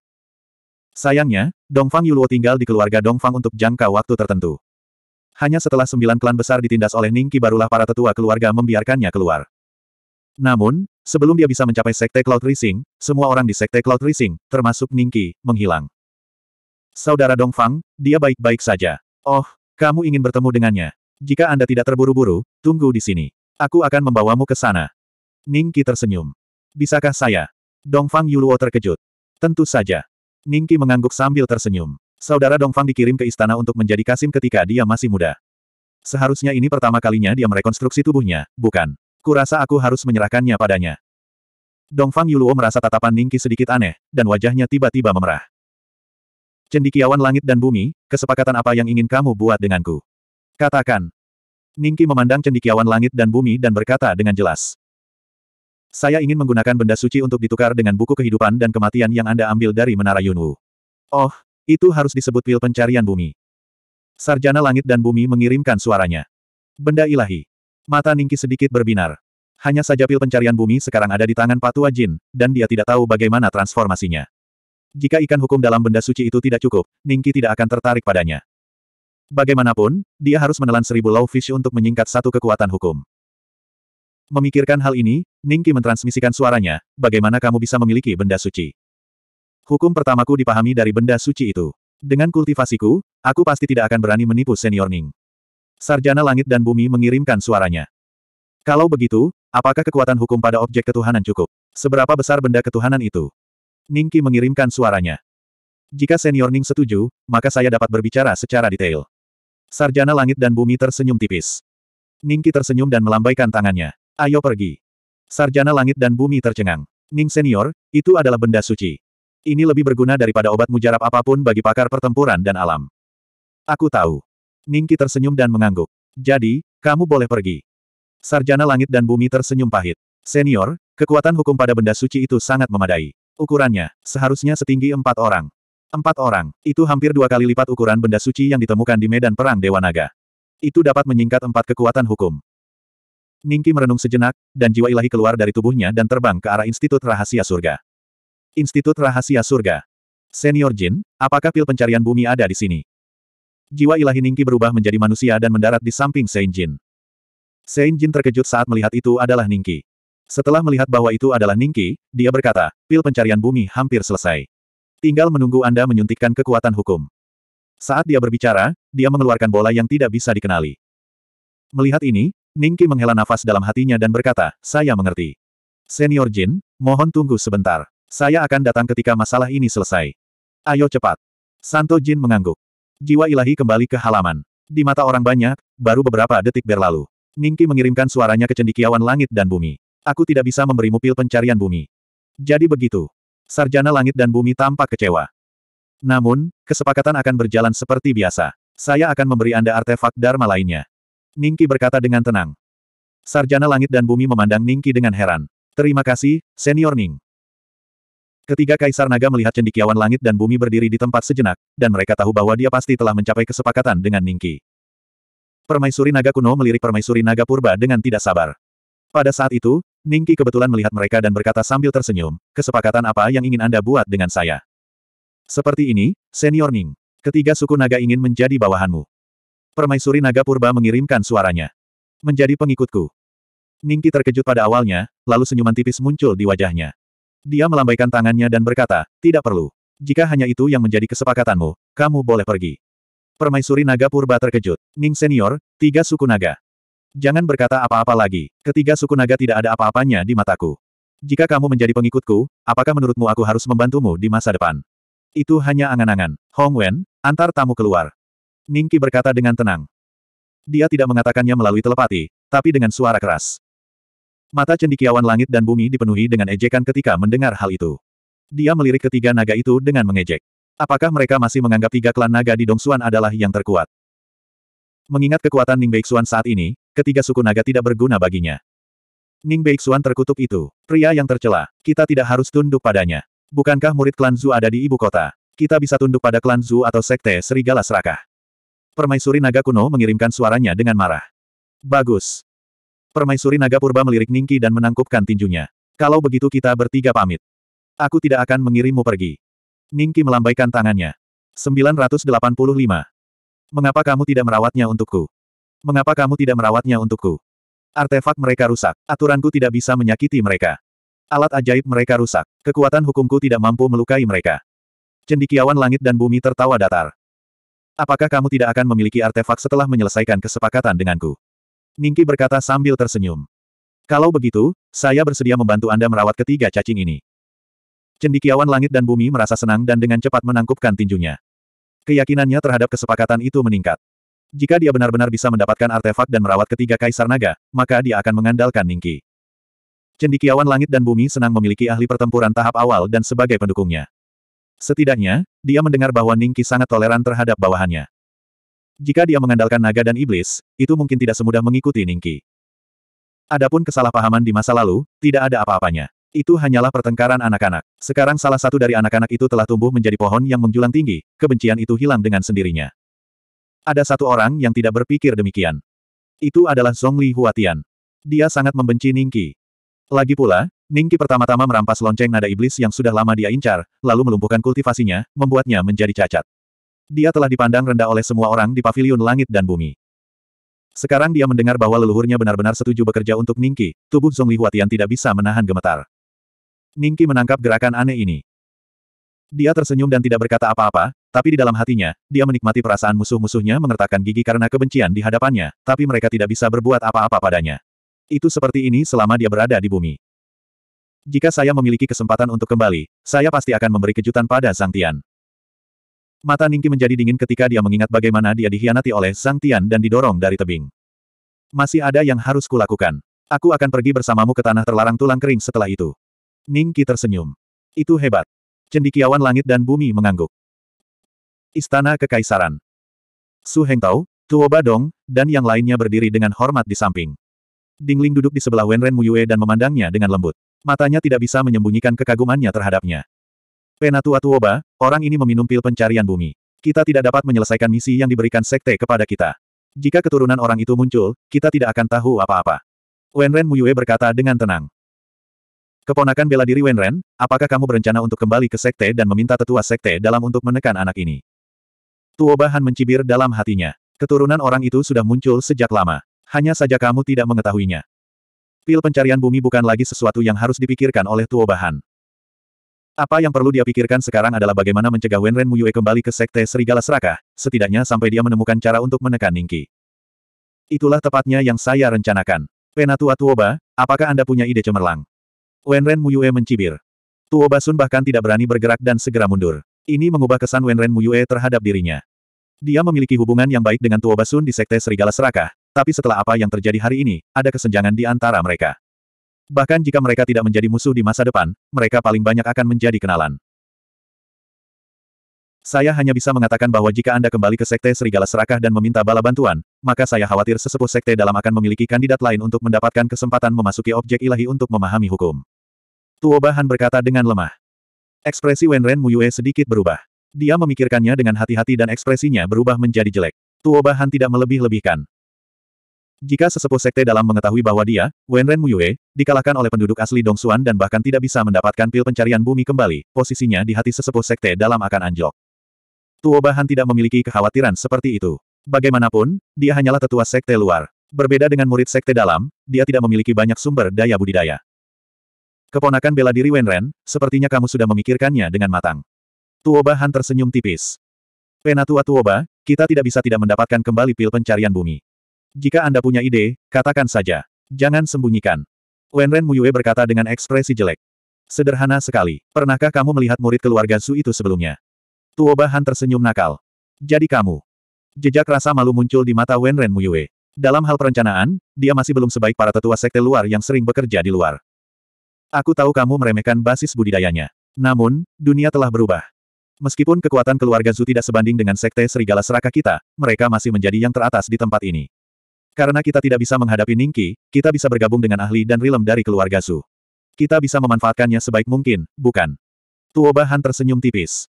Sayangnya, Dongfang Yuluo tinggal di keluarga Dongfang untuk jangka waktu tertentu. Hanya setelah sembilan klan besar ditindas oleh Ningki barulah para tetua keluarga membiarkannya keluar. Namun, sebelum dia bisa mencapai Sekte Cloud Rising, semua orang di Sekte Cloud Rising, termasuk Ningki, menghilang. Saudara Dongfang, dia baik-baik saja. Oh, kamu ingin bertemu dengannya. Jika Anda tidak terburu-buru, tunggu di sini. Aku akan membawamu ke sana. Ningki tersenyum. Bisakah saya? Dongfang Yuluo terkejut. Tentu saja. Ningki mengangguk sambil tersenyum. Saudara Dongfang dikirim ke istana untuk menjadi kasim ketika dia masih muda. Seharusnya ini pertama kalinya dia merekonstruksi tubuhnya, bukan? Kurasa aku harus menyerahkannya padanya. Dongfang Yuluo merasa tatapan Ningki sedikit aneh, dan wajahnya tiba-tiba memerah. Cendikiawan langit dan bumi, kesepakatan apa yang ingin kamu buat denganku? Katakan. Ningki memandang cendikiawan langit dan bumi dan berkata dengan jelas. Saya ingin menggunakan benda suci untuk ditukar dengan buku kehidupan dan kematian yang Anda ambil dari Menara Yunwu. Oh, itu harus disebut pil pencarian bumi. Sarjana langit dan bumi mengirimkan suaranya. Benda ilahi. Mata Ningki sedikit berbinar. Hanya saja pil pencarian bumi sekarang ada di tangan Patua Jin, dan dia tidak tahu bagaimana transformasinya. Jika ikan hukum dalam benda suci itu tidak cukup, Ningki tidak akan tertarik padanya. Bagaimanapun, dia harus menelan seribu low fish untuk menyingkat satu kekuatan hukum. Memikirkan hal ini, Ningki mentransmisikan suaranya, bagaimana kamu bisa memiliki benda suci? Hukum pertamaku dipahami dari benda suci itu. Dengan kultivasiku, aku pasti tidak akan berani menipu senior Ning. Sarjana langit dan bumi mengirimkan suaranya. Kalau begitu, apakah kekuatan hukum pada objek ketuhanan cukup? Seberapa besar benda ketuhanan itu? Ningki mengirimkan suaranya. Jika senior Ning setuju, maka saya dapat berbicara secara detail. Sarjana langit dan bumi tersenyum tipis. Ningki tersenyum dan melambaikan tangannya. Ayo pergi. Sarjana langit dan bumi tercengang. Ning senior, itu adalah benda suci. Ini lebih berguna daripada obat mujarab apapun bagi pakar pertempuran dan alam. Aku tahu. Ningki tersenyum dan mengangguk. Jadi, kamu boleh pergi. Sarjana langit dan bumi tersenyum pahit. Senior, kekuatan hukum pada benda suci itu sangat memadai. Ukurannya, seharusnya setinggi empat orang. Empat orang, itu hampir dua kali lipat ukuran benda suci yang ditemukan di medan perang Dewa Naga. Itu dapat menyingkat empat kekuatan hukum. Ningki merenung sejenak, dan jiwa ilahi keluar dari tubuhnya dan terbang ke arah Institut Rahasia Surga. Institut Rahasia Surga. Senior Jin, apakah pil pencarian bumi ada di sini? jiwa ilahi Ningki berubah menjadi manusia dan mendarat di samping Saint Jin. Saint Jin terkejut saat melihat itu adalah Ningki. Setelah melihat bahwa itu adalah Ningki, dia berkata, pil pencarian bumi hampir selesai. Tinggal menunggu Anda menyuntikkan kekuatan hukum. Saat dia berbicara, dia mengeluarkan bola yang tidak bisa dikenali. Melihat ini, Ningki menghela nafas dalam hatinya dan berkata, saya mengerti. Senior Jin, mohon tunggu sebentar. Saya akan datang ketika masalah ini selesai. Ayo cepat. Santo Jin mengangguk. Jiwa ilahi kembali ke halaman. Di mata orang banyak, baru beberapa detik berlalu. Ningki mengirimkan suaranya ke cendikiawan langit dan bumi. Aku tidak bisa memberimu pil pencarian bumi. Jadi begitu. Sarjana langit dan bumi tampak kecewa. Namun, kesepakatan akan berjalan seperti biasa. Saya akan memberi Anda artefak Dharma lainnya. Ningki berkata dengan tenang. Sarjana langit dan bumi memandang Ningki dengan heran. Terima kasih, Senior Ning. Ketiga Kaisar Naga melihat cendikiawan langit dan bumi berdiri di tempat sejenak, dan mereka tahu bahwa dia pasti telah mencapai kesepakatan dengan Ningki. Permaisuri Naga kuno melirik Permaisuri Naga Purba dengan tidak sabar. Pada saat itu, Ningki kebetulan melihat mereka dan berkata sambil tersenyum, kesepakatan apa yang ingin Anda buat dengan saya? Seperti ini, Senior Ning. Ketiga suku naga ingin menjadi bawahanmu. Permaisuri naga purba mengirimkan suaranya. Menjadi pengikutku. Ningki terkejut pada awalnya, lalu senyuman tipis muncul di wajahnya. Dia melambaikan tangannya dan berkata, tidak perlu. Jika hanya itu yang menjadi kesepakatanmu, kamu boleh pergi. Permaisuri naga purba terkejut. Ning senior, tiga suku naga. Jangan berkata apa-apa lagi. Ketiga suku naga tidak ada apa-apanya di mataku. Jika kamu menjadi pengikutku, apakah menurutmu aku harus membantumu di masa depan? Itu hanya angan-angan. Hong Wen, antar tamu keluar. Ningki berkata dengan tenang. Dia tidak mengatakannya melalui telepati, tapi dengan suara keras. Mata cendikiawan langit dan bumi dipenuhi dengan ejekan ketika mendengar hal itu. Dia melirik ketiga naga itu dengan mengejek. Apakah mereka masih menganggap tiga klan naga di Dongsuan adalah yang terkuat? Mengingat kekuatan Ning Beixuan saat ini, ketiga suku naga tidak berguna baginya. Ning Beixuan terkutuk itu. Pria yang tercela. Kita tidak harus tunduk padanya. Bukankah murid klan Zhu ada di ibu kota? Kita bisa tunduk pada klan Zhu atau sekte serigala serakah. Permaisuri naga kuno mengirimkan suaranya dengan marah. Bagus. Permaisuri naga purba melirik Ningki dan menangkupkan tinjunya. Kalau begitu kita bertiga pamit. Aku tidak akan mengirimmu pergi. Ningki melambaikan tangannya. 985. Mengapa kamu tidak merawatnya untukku? Mengapa kamu tidak merawatnya untukku? Artefak mereka rusak. Aturanku tidak bisa menyakiti mereka. Alat ajaib mereka rusak. Kekuatan hukumku tidak mampu melukai mereka. Cendikiawan langit dan bumi tertawa datar. Apakah kamu tidak akan memiliki artefak setelah menyelesaikan kesepakatan denganku? Ningki berkata sambil tersenyum. Kalau begitu, saya bersedia membantu Anda merawat ketiga cacing ini. Cendikiawan langit dan bumi merasa senang dan dengan cepat menangkupkan tinjunya. Keyakinannya terhadap kesepakatan itu meningkat. Jika dia benar-benar bisa mendapatkan artefak dan merawat ketiga kaisar naga, maka dia akan mengandalkan Ningki. Cendikiawan langit dan bumi senang memiliki ahli pertempuran tahap awal dan sebagai pendukungnya. Setidaknya, dia mendengar bahwa Ningki sangat toleran terhadap bawahannya. Jika dia mengandalkan naga dan iblis, itu mungkin tidak semudah mengikuti Ningki. Adapun kesalahpahaman di masa lalu, tidak ada apa-apanya. Itu hanyalah pertengkaran anak-anak. Sekarang salah satu dari anak-anak itu telah tumbuh menjadi pohon yang menjulang tinggi, kebencian itu hilang dengan sendirinya. Ada satu orang yang tidak berpikir demikian. Itu adalah Zhongli Huatian. Dia sangat membenci Ningki. Lagi pula, Ningki pertama-tama merampas lonceng nada iblis yang sudah lama dia incar, lalu melumpuhkan kultivasinya, membuatnya menjadi cacat dia telah dipandang rendah oleh semua orang di paviliun langit dan bumi. Sekarang dia mendengar bahwa leluhurnya benar-benar setuju bekerja untuk Ningki, tubuh Zhongli Huatian tidak bisa menahan gemetar. Ningki menangkap gerakan aneh ini. Dia tersenyum dan tidak berkata apa-apa, tapi di dalam hatinya, dia menikmati perasaan musuh-musuhnya mengertakkan gigi karena kebencian di hadapannya, tapi mereka tidak bisa berbuat apa-apa padanya. Itu seperti ini selama dia berada di bumi. Jika saya memiliki kesempatan untuk kembali, saya pasti akan memberi kejutan pada Zhang Tian. Mata Ningki menjadi dingin ketika dia mengingat bagaimana dia dihianati oleh Sang Tian dan didorong dari tebing. Masih ada yang harus kulakukan. Aku akan pergi bersamamu ke tanah terlarang tulang kering setelah itu. Ningki tersenyum. Itu hebat. Cendikiawan langit dan bumi mengangguk. Istana Kekaisaran. Su Heng Tao, Tuo Badong, dan yang lainnya berdiri dengan hormat di samping. Dingling duduk di sebelah Wenren Muyue dan memandangnya dengan lembut. Matanya tidak bisa menyembunyikan kekagumannya terhadapnya. Penatua Tuoba, orang ini meminum pil pencarian bumi. Kita tidak dapat menyelesaikan misi yang diberikan sekte kepada kita. Jika keturunan orang itu muncul, kita tidak akan tahu apa-apa. Wenren Muyue berkata dengan tenang. Keponakan bela diri Wenren, apakah kamu berencana untuk kembali ke sekte dan meminta tetua sekte dalam untuk menekan anak ini? Tuobahan mencibir dalam hatinya. Keturunan orang itu sudah muncul sejak lama. Hanya saja kamu tidak mengetahuinya. Pil pencarian bumi bukan lagi sesuatu yang harus dipikirkan oleh Tuobahan. Apa yang perlu dia pikirkan sekarang adalah bagaimana mencegah Wenren Muyue kembali ke Sekte Serigala Serakah. setidaknya sampai dia menemukan cara untuk menekan Ningki. Itulah tepatnya yang saya rencanakan. Penatua Tuoba, apakah Anda punya ide cemerlang? Wenren Muyue mencibir. Tuoba Sun bahkan tidak berani bergerak dan segera mundur. Ini mengubah kesan Wenren Muyue terhadap dirinya. Dia memiliki hubungan yang baik dengan Tuoba Sun di Sekte Serigala Serakah, tapi setelah apa yang terjadi hari ini, ada kesenjangan di antara mereka. Bahkan jika mereka tidak menjadi musuh di masa depan, mereka paling banyak akan menjadi kenalan. Saya hanya bisa mengatakan bahwa jika Anda kembali ke Sekte Serigala Serakah dan meminta bala bantuan, maka saya khawatir sesepuh Sekte dalam akan memiliki kandidat lain untuk mendapatkan kesempatan memasuki objek ilahi untuk memahami hukum. Tuo Bahan berkata dengan lemah. Ekspresi Wenren Muyue sedikit berubah. Dia memikirkannya dengan hati-hati dan ekspresinya berubah menjadi jelek. Tuo Bahan tidak melebih-lebihkan. Jika sesepuh sekte dalam mengetahui bahwa dia, Wenren Muyue, dikalahkan oleh penduduk asli Dongsuan dan bahkan tidak bisa mendapatkan pil pencarian bumi kembali, posisinya di hati sesepuh sekte dalam akan anjlok. Tuo Bahan tidak memiliki kekhawatiran seperti itu. Bagaimanapun, dia hanyalah tetua sekte luar. Berbeda dengan murid sekte dalam, dia tidak memiliki banyak sumber daya budidaya. Keponakan bela diri Wenren, sepertinya kamu sudah memikirkannya dengan matang. Tuoba Han tersenyum tipis. Penatua Tuoba, kita tidak bisa tidak mendapatkan kembali pil pencarian bumi. Jika Anda punya ide, katakan saja. Jangan sembunyikan. Wenren Muyue berkata dengan ekspresi jelek. Sederhana sekali. Pernahkah kamu melihat murid keluarga Su itu sebelumnya? Tuoba Han tersenyum nakal. Jadi kamu. Jejak rasa malu muncul di mata Wenren Muyue. Dalam hal perencanaan, dia masih belum sebaik para tetua sekte luar yang sering bekerja di luar. Aku tahu kamu meremehkan basis budidayanya. Namun, dunia telah berubah. Meskipun kekuatan keluarga Zu tidak sebanding dengan sekte serigala seraka kita, mereka masih menjadi yang teratas di tempat ini. Karena kita tidak bisa menghadapi Ningki, kita bisa bergabung dengan ahli dan rilem dari keluarga Su. Kita bisa memanfaatkannya sebaik mungkin, bukan? Tuobahan Bahan tersenyum tipis.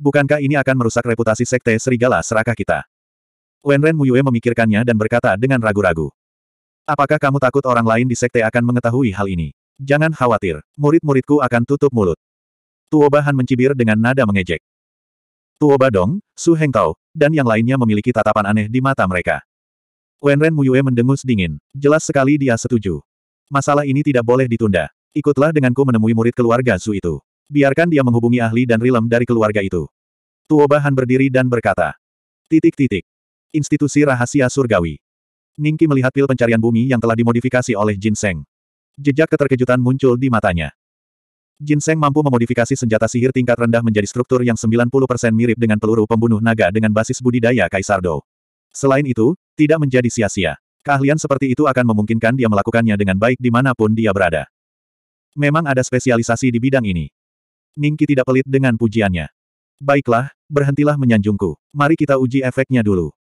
Bukankah ini akan merusak reputasi Sekte Serigala serakah kita? Wenren Muyue memikirkannya dan berkata dengan ragu-ragu. Apakah kamu takut orang lain di Sekte akan mengetahui hal ini? Jangan khawatir, murid-muridku akan tutup mulut. Tuobahan Bahan mencibir dengan nada mengejek. Tuo Badong, Su Heng Tao, dan yang lainnya memiliki tatapan aneh di mata mereka. Wenren Muyue mendengus dingin. Jelas sekali dia setuju. Masalah ini tidak boleh ditunda. Ikutlah denganku menemui murid keluarga Su itu. Biarkan dia menghubungi ahli dan rilem dari keluarga itu. Tuo Bahan berdiri dan berkata. Titik-titik. Institusi rahasia surgawi. Ningki melihat pil pencarian bumi yang telah dimodifikasi oleh Seng. Jejak keterkejutan muncul di matanya. Seng mampu memodifikasi senjata sihir tingkat rendah menjadi struktur yang 90% mirip dengan peluru pembunuh naga dengan basis budidaya Kaisar Do. Selain itu, tidak menjadi sia-sia. Keahlian seperti itu akan memungkinkan dia melakukannya dengan baik di dimanapun dia berada. Memang ada spesialisasi di bidang ini. Ningki tidak pelit dengan pujiannya. Baiklah, berhentilah menyanjungku. Mari kita uji efeknya dulu.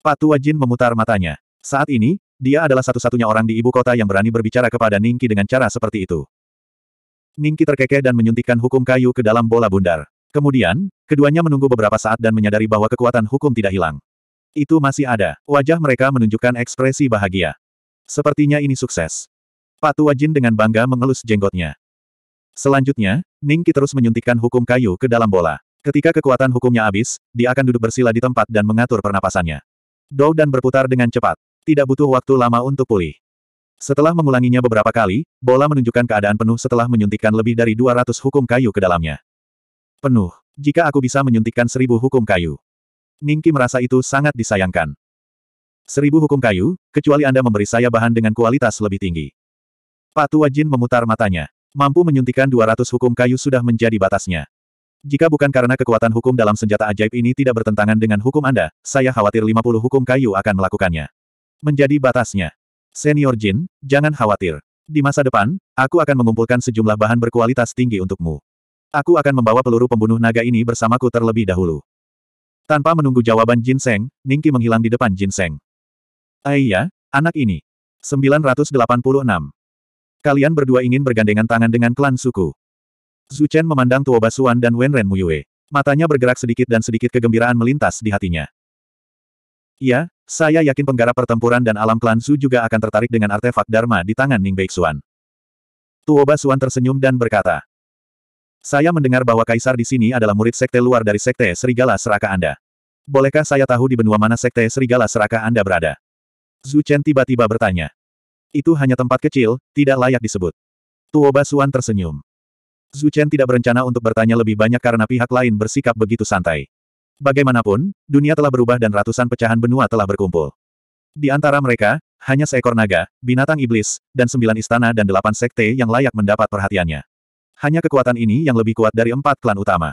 Tua Jin memutar matanya. Saat ini, dia adalah satu-satunya orang di ibu kota yang berani berbicara kepada Ningki dengan cara seperti itu. Ningki terkekeh dan menyuntikkan hukum kayu ke dalam bola bundar. Kemudian, keduanya menunggu beberapa saat dan menyadari bahwa kekuatan hukum tidak hilang. Itu masih ada. Wajah mereka menunjukkan ekspresi bahagia. Sepertinya ini sukses. Pak Tua Jin dengan bangga mengelus jenggotnya. Selanjutnya, Ningki terus menyuntikkan hukum kayu ke dalam bola. Ketika kekuatan hukumnya habis, dia akan duduk bersila di tempat dan mengatur pernapasannya. Dou dan berputar dengan cepat. Tidak butuh waktu lama untuk pulih. Setelah mengulanginya beberapa kali, bola menunjukkan keadaan penuh setelah menyuntikkan lebih dari 200 hukum kayu ke dalamnya. Penuh. Jika aku bisa menyuntikkan seribu hukum kayu, Ningki merasa itu sangat disayangkan. Seribu hukum kayu, kecuali Anda memberi saya bahan dengan kualitas lebih tinggi. Pak tua Jin memutar matanya. Mampu menyuntikkan 200 hukum kayu sudah menjadi batasnya. Jika bukan karena kekuatan hukum dalam senjata ajaib ini tidak bertentangan dengan hukum Anda, saya khawatir 50 hukum kayu akan melakukannya. Menjadi batasnya. Senior Jin, jangan khawatir. Di masa depan, aku akan mengumpulkan sejumlah bahan berkualitas tinggi untukmu. Aku akan membawa peluru pembunuh naga ini bersamaku terlebih dahulu. Tanpa menunggu jawaban Jin Seng, Ningki menghilang di depan Jin Seng. Aiya, eh anak ini. 986. Kalian berdua ingin bergandengan tangan dengan klan suku. Zhu Chen memandang Tuo Basuan dan Wen Ren Muyue. Matanya bergerak sedikit dan sedikit kegembiraan melintas di hatinya. Ya, saya yakin penggarap pertempuran dan alam klan Su juga akan tertarik dengan artefak Dharma di tangan Ning Beixuan. Tuo Basuan tersenyum dan berkata, saya mendengar bahwa kaisar di sini adalah murid sekte luar dari sekte Serigala Seraka Anda. Bolehkah saya tahu di benua mana sekte Serigala Seraka Anda berada? Zhu Chen tiba-tiba bertanya. Itu hanya tempat kecil, tidak layak disebut. Tuo Basuan tersenyum. Zhu Chen tidak berencana untuk bertanya lebih banyak karena pihak lain bersikap begitu santai. Bagaimanapun, dunia telah berubah dan ratusan pecahan benua telah berkumpul. Di antara mereka, hanya seekor naga, binatang iblis, dan sembilan istana dan delapan sekte yang layak mendapat perhatiannya. Hanya kekuatan ini yang lebih kuat dari empat klan utama.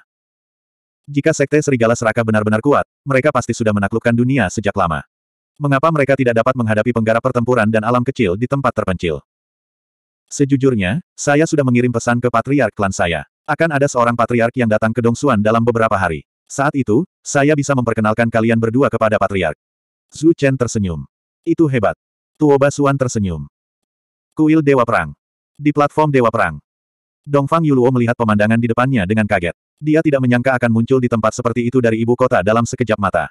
Jika Sekte Serigala Seraka benar-benar kuat, mereka pasti sudah menaklukkan dunia sejak lama. Mengapa mereka tidak dapat menghadapi penggarap pertempuran dan alam kecil di tempat terpencil? Sejujurnya, saya sudah mengirim pesan ke patriark klan saya. Akan ada seorang patriark yang datang ke Dongsuan dalam beberapa hari. Saat itu, saya bisa memperkenalkan kalian berdua kepada patriark. Zhu Chen tersenyum. Itu hebat. Tuoba Suan tersenyum. Kuil Dewa Perang. Di platform Dewa Perang, Dongfang Yuluo melihat pemandangan di depannya dengan kaget. Dia tidak menyangka akan muncul di tempat seperti itu dari ibu kota dalam sekejap mata.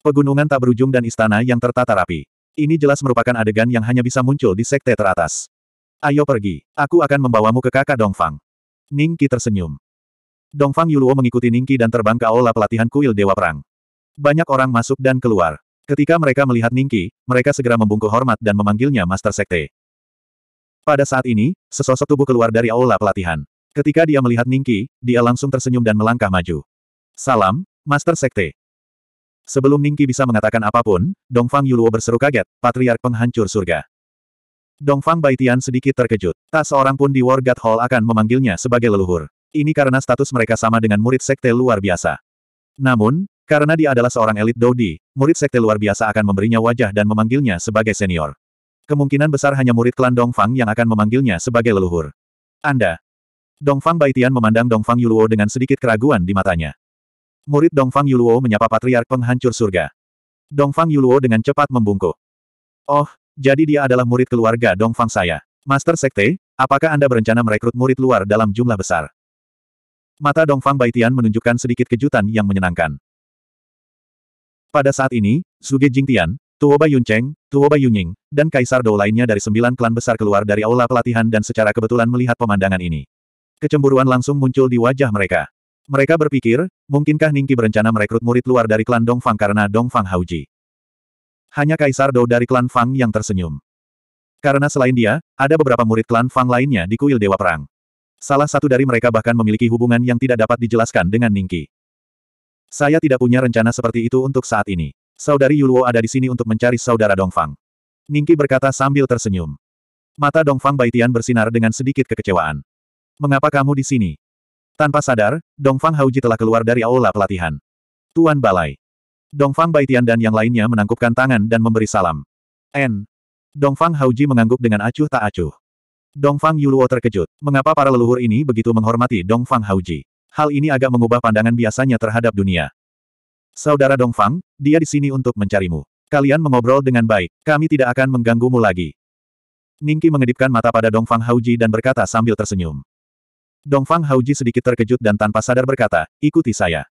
Pegunungan tak berujung dan istana yang tertata rapi. Ini jelas merupakan adegan yang hanya bisa muncul di sekte teratas. Ayo pergi, aku akan membawamu ke kakak Dongfang. Ningki tersenyum. Dongfang Yuluo mengikuti Ningki dan terbang ke aula pelatihan kuil Dewa Perang. Banyak orang masuk dan keluar. Ketika mereka melihat Ningki, mereka segera membungkuk hormat dan memanggilnya Master Sekte. Pada saat ini, sesosok tubuh keluar dari aula pelatihan. Ketika dia melihat Ningki, dia langsung tersenyum dan melangkah maju. Salam, Master Sekte. Sebelum Ningki bisa mengatakan apapun, Dongfang Yuluo berseru kaget, Patriark Penghancur Surga. Dongfang Baitian sedikit terkejut. Tak seorang pun di War God Hall akan memanggilnya sebagai leluhur. Ini karena status mereka sama dengan murid sekte luar biasa. Namun, karena dia adalah seorang elit Dodi, murid sekte luar biasa akan memberinya wajah dan memanggilnya sebagai senior. Kemungkinan besar hanya murid klan Dongfang yang akan memanggilnya sebagai leluhur. Anda. Dongfang Baitian memandang Dongfang Yuluo dengan sedikit keraguan di matanya. Murid Dongfang Yuluo menyapa patriark penghancur surga. Dongfang Yuluo dengan cepat membungkuk. Oh, jadi dia adalah murid keluarga Dongfang saya. Master Sekte, apakah Anda berencana merekrut murid luar dalam jumlah besar? Mata Dongfang Baitian menunjukkan sedikit kejutan yang menyenangkan. Pada saat ini, Suge Jingtian, Tuoba Yuncheng, Tuoba Yunying, dan Kaisar Dou lainnya dari sembilan klan besar keluar dari aula pelatihan dan secara kebetulan melihat pemandangan ini. Kecemburuan langsung muncul di wajah mereka. Mereka berpikir, mungkinkah Ningki berencana merekrut murid luar dari klan Dongfang karena Dongfang Hauji. Hanya Kaisar Dou dari klan Fang yang tersenyum. Karena selain dia, ada beberapa murid klan Fang lainnya di kuil Dewa Perang. Salah satu dari mereka bahkan memiliki hubungan yang tidak dapat dijelaskan dengan Ningki. Saya tidak punya rencana seperti itu untuk saat ini. Saudari Yuluo ada di sini untuk mencari saudara Dongfang. Ningki berkata sambil tersenyum. Mata Dongfang Baitian bersinar dengan sedikit kekecewaan. Mengapa kamu di sini? Tanpa sadar, Dongfang Hauji telah keluar dari aula pelatihan. Tuan Balai. Dongfang Baitian dan yang lainnya menangkupkan tangan dan memberi salam. N. Dongfang Hauji mengangguk dengan acuh tak acuh. Dongfang Yuluo terkejut. Mengapa para leluhur ini begitu menghormati Dongfang Hauji? Hal ini agak mengubah pandangan biasanya terhadap dunia. Saudara Dongfang, dia di sini untuk mencarimu. Kalian mengobrol dengan baik, kami tidak akan mengganggumu lagi. Ningki mengedipkan mata pada Dongfang Hauji dan berkata sambil tersenyum. Dongfang Hauji sedikit terkejut dan tanpa sadar berkata, ikuti saya.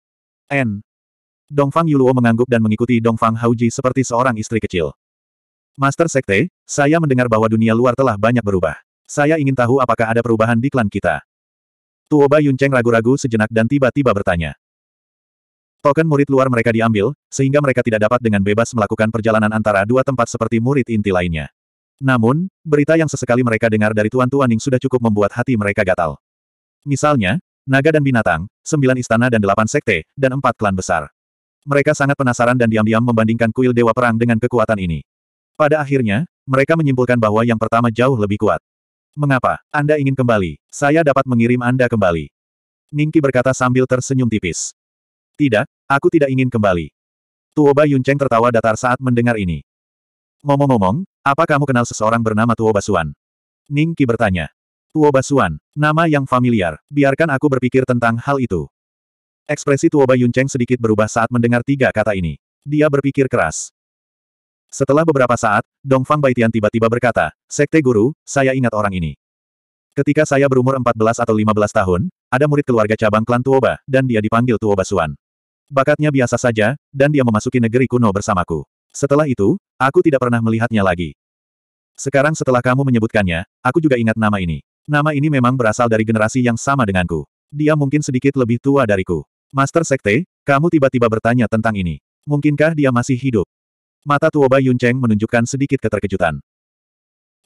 N. Dongfang Yuluo mengangguk dan mengikuti Dongfang Hauji seperti seorang istri kecil. Master Sekte, saya mendengar bahwa dunia luar telah banyak berubah. Saya ingin tahu apakah ada perubahan di klan kita. Tuoba Yunceng ragu-ragu sejenak dan tiba-tiba bertanya. Token murid luar mereka diambil, sehingga mereka tidak dapat dengan bebas melakukan perjalanan antara dua tempat seperti murid inti lainnya. Namun, berita yang sesekali mereka dengar dari Tuan Tuaning sudah cukup membuat hati mereka gatal. Misalnya, naga dan binatang, sembilan istana dan delapan sekte, dan empat klan besar. Mereka sangat penasaran dan diam-diam membandingkan kuil Dewa Perang dengan kekuatan ini. Pada akhirnya, mereka menyimpulkan bahwa yang pertama jauh lebih kuat. Mengapa? Anda ingin kembali? Saya dapat mengirim Anda kembali. Ningki berkata sambil tersenyum tipis. Tidak, aku tidak ingin kembali. Tuoba Yunceng tertawa datar saat mendengar ini. Ngomong-ngomong, apa kamu kenal seseorang bernama Tuoba Suan? Ning Qi bertanya. Tuoba Suan, nama yang familiar, biarkan aku berpikir tentang hal itu. Ekspresi Tuoba Yunceng sedikit berubah saat mendengar tiga kata ini. Dia berpikir keras. Setelah beberapa saat, Dongfang Baitian tiba-tiba berkata, Sekte Guru, saya ingat orang ini. Ketika saya berumur 14 atau 15 tahun, ada murid keluarga cabang klan Tuoba, dan dia dipanggil Tuoba Suan. Bakatnya biasa saja, dan dia memasuki negeri kuno bersamaku. Setelah itu, aku tidak pernah melihatnya lagi. Sekarang setelah kamu menyebutkannya, aku juga ingat nama ini. Nama ini memang berasal dari generasi yang sama denganku. Dia mungkin sedikit lebih tua dariku. Master Sekte, kamu tiba-tiba bertanya tentang ini. Mungkinkah dia masih hidup? Mata Tuoba Yuncheng menunjukkan sedikit keterkejutan.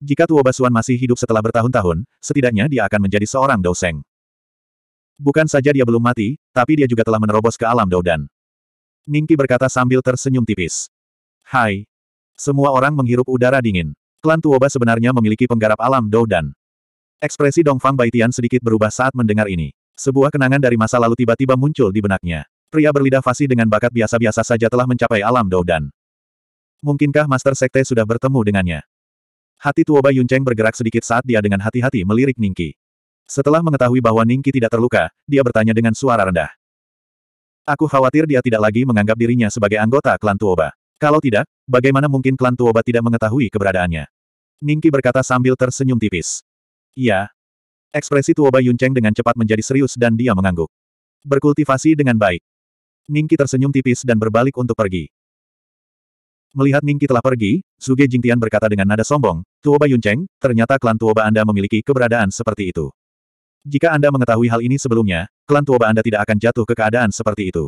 Jika Tuoba Suan masih hidup setelah bertahun-tahun, setidaknya dia akan menjadi seorang dosen. Bukan saja dia belum mati, tapi dia juga telah menerobos ke alam Doudan. Ningki berkata sambil tersenyum tipis. Hai. Semua orang menghirup udara dingin. Klan Tuoba sebenarnya memiliki penggarap alam Doudan. Ekspresi Dongfang Baitian sedikit berubah saat mendengar ini. Sebuah kenangan dari masa lalu tiba-tiba muncul di benaknya. Pria berlidah fasih dengan bakat biasa-biasa saja telah mencapai alam Doudan. Mungkinkah Master Sekte sudah bertemu dengannya? Hati Tuoba Yunceng bergerak sedikit saat dia dengan hati-hati melirik Ningki. Setelah mengetahui bahwa Ningki tidak terluka, dia bertanya dengan suara rendah. Aku khawatir dia tidak lagi menganggap dirinya sebagai anggota klan Tuoba. Kalau tidak, bagaimana mungkin klan Tuoba tidak mengetahui keberadaannya? Ningki berkata sambil tersenyum tipis. Ya. Ekspresi Tuoba Yunceng dengan cepat menjadi serius dan dia mengangguk. Berkultivasi dengan baik. Ningki tersenyum tipis dan berbalik untuk pergi. Melihat Ningki telah pergi, Suge Jingtian berkata dengan nada sombong, Tuoba Yuncheng, ternyata klan Tuoba Anda memiliki keberadaan seperti itu. Jika Anda mengetahui hal ini sebelumnya, klan Tuoba Anda tidak akan jatuh ke keadaan seperti itu.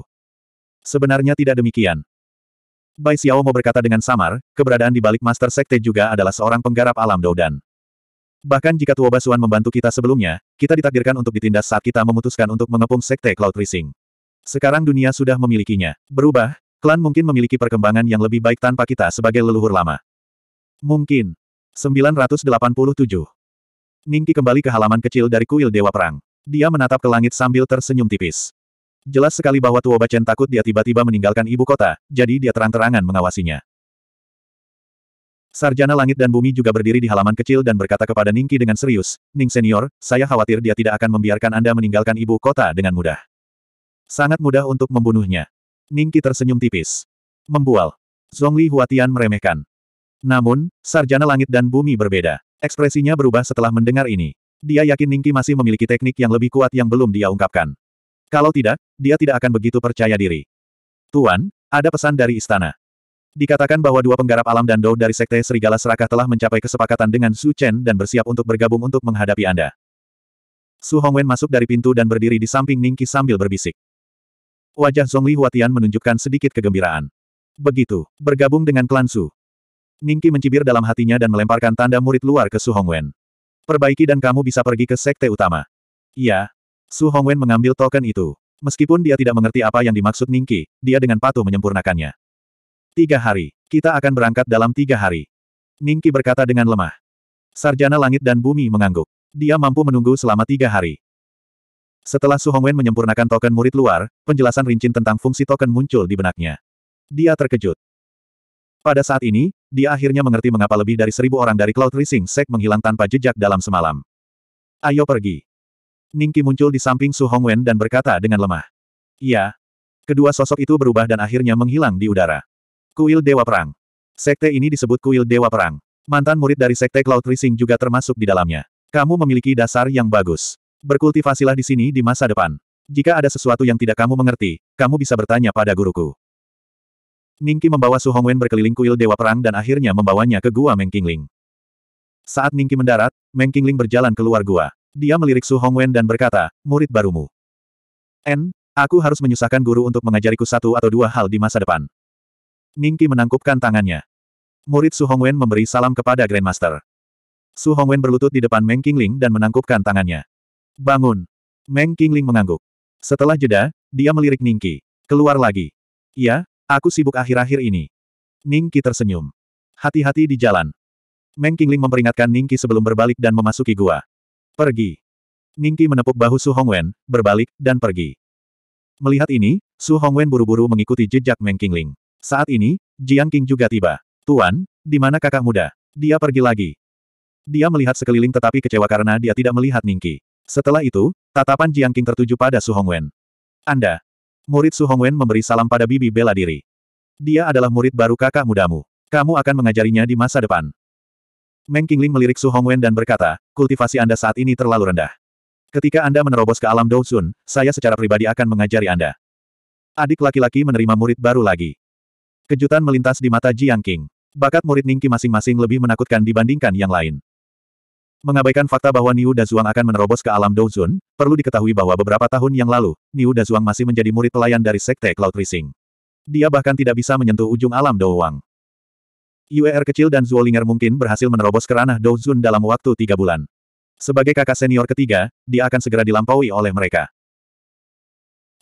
Sebenarnya tidak demikian. Bai Xiao Mo berkata dengan samar, keberadaan di balik Master Sekte juga adalah seorang penggarap alam Doudan. Bahkan jika Tuoba Suan membantu kita sebelumnya, kita ditakdirkan untuk ditindas saat kita memutuskan untuk mengepung Sekte Cloud Rising. Sekarang dunia sudah memilikinya. Berubah, klan mungkin memiliki perkembangan yang lebih baik tanpa kita sebagai leluhur lama. Mungkin. 987 Ningki kembali ke halaman kecil dari kuil Dewa Perang. Dia menatap ke langit sambil tersenyum tipis. Jelas sekali bahwa Tuo Bacen takut dia tiba-tiba meninggalkan ibu kota, jadi dia terang-terangan mengawasinya. Sarjana langit dan bumi juga berdiri di halaman kecil dan berkata kepada Ningki dengan serius, Ning senior, saya khawatir dia tidak akan membiarkan Anda meninggalkan ibu kota dengan mudah. Sangat mudah untuk membunuhnya. Ningki tersenyum tipis. Membual. Zhongli Huatian meremehkan. Namun, sarjana langit dan bumi berbeda. Ekspresinya berubah setelah mendengar ini. Dia yakin Ningki masih memiliki teknik yang lebih kuat yang belum dia ungkapkan. Kalau tidak, dia tidak akan begitu percaya diri. Tuan, ada pesan dari istana. Dikatakan bahwa dua penggarap alam dan Dou dari Sekte Serigala Serakah telah mencapai kesepakatan dengan Su Chen dan bersiap untuk bergabung untuk menghadapi Anda. Su Hongwen masuk dari pintu dan berdiri di samping Ningki sambil berbisik. Wajah Zhongli Huatian menunjukkan sedikit kegembiraan. Begitu, bergabung dengan klan Su, Ningki mencibir dalam hatinya dan melemparkan tanda murid luar ke Su Hongwen. Perbaiki dan kamu bisa pergi ke sekte utama. Iya. Su Hongwen mengambil token itu. Meskipun dia tidak mengerti apa yang dimaksud Ningki, dia dengan patuh menyempurnakannya. Tiga hari. Kita akan berangkat dalam tiga hari. Ningki berkata dengan lemah. Sarjana langit dan bumi mengangguk. Dia mampu menunggu selama tiga hari. Setelah Su Hongwen menyempurnakan token murid luar, penjelasan rincin tentang fungsi token muncul di benaknya. Dia terkejut. Pada saat ini, dia akhirnya mengerti mengapa lebih dari seribu orang dari Cloud Rising Sek menghilang tanpa jejak dalam semalam. Ayo pergi. Ningki muncul di samping Su Hongwen dan berkata dengan lemah. Iya. Kedua sosok itu berubah dan akhirnya menghilang di udara. Kuil Dewa Perang. Sekte ini disebut Kuil Dewa Perang. Mantan murid dari Sekte Cloud Rising juga termasuk di dalamnya. Kamu memiliki dasar yang bagus. Berkultivasilah di sini di masa depan. Jika ada sesuatu yang tidak kamu mengerti, kamu bisa bertanya pada guruku. Ningki membawa Su Hongwen berkeliling kuil Dewa Perang dan akhirnya membawanya ke gua Meng Qingling. Saat Ningki mendarat, Meng Qingling berjalan keluar gua. Dia melirik Su Hongwen dan berkata, murid barumu. N, aku harus menyusahkan guru untuk mengajariku satu atau dua hal di masa depan. Ningki menangkupkan tangannya. Murid Su Hongwen memberi salam kepada Grandmaster. Su Hongwen berlutut di depan Meng Qingling dan menangkupkan tangannya. Bangun. Meng Qingling mengangguk. Setelah jeda, dia melirik Ningki. Keluar lagi. Iya, Aku sibuk akhir-akhir ini. Ningki tersenyum. Hati-hati di jalan. Meng Qingling memperingatkan Ningki sebelum berbalik dan memasuki gua. Pergi. Ningki menepuk bahu Su Hongwen, berbalik, dan pergi. Melihat ini, Su Hongwen buru-buru mengikuti jejak Meng Qingling. Saat ini, Jiang Qing juga tiba. Tuan, di mana kakak muda? Dia pergi lagi. Dia melihat sekeliling tetapi kecewa karena dia tidak melihat Ningki. Setelah itu, tatapan Jiang Qing tertuju pada Su Hongwen. Anda, Murid Su Hongwen memberi salam pada bibi bela diri. Dia adalah murid baru kakak mudamu. Kamu akan mengajarinya di masa depan. Meng Qingling melirik Su Hongwen dan berkata, kultivasi Anda saat ini terlalu rendah. Ketika Anda menerobos ke alam Douzun, saya secara pribadi akan mengajari Anda. Adik laki-laki menerima murid baru lagi. Kejutan melintas di mata Jiang King. Bakat murid Ningki masing-masing lebih menakutkan dibandingkan yang lain. Mengabaikan fakta bahwa Niu Dazuang akan menerobos ke alam Douzun, perlu diketahui bahwa beberapa tahun yang lalu, Niu Dazuang masih menjadi murid pelayan dari Sekte Cloud Rising. Dia bahkan tidak bisa menyentuh ujung alam Douwang. UER kecil dan Zuolinger mungkin berhasil menerobos ke ranah Douzun dalam waktu tiga bulan. Sebagai kakak senior ketiga, dia akan segera dilampaui oleh mereka.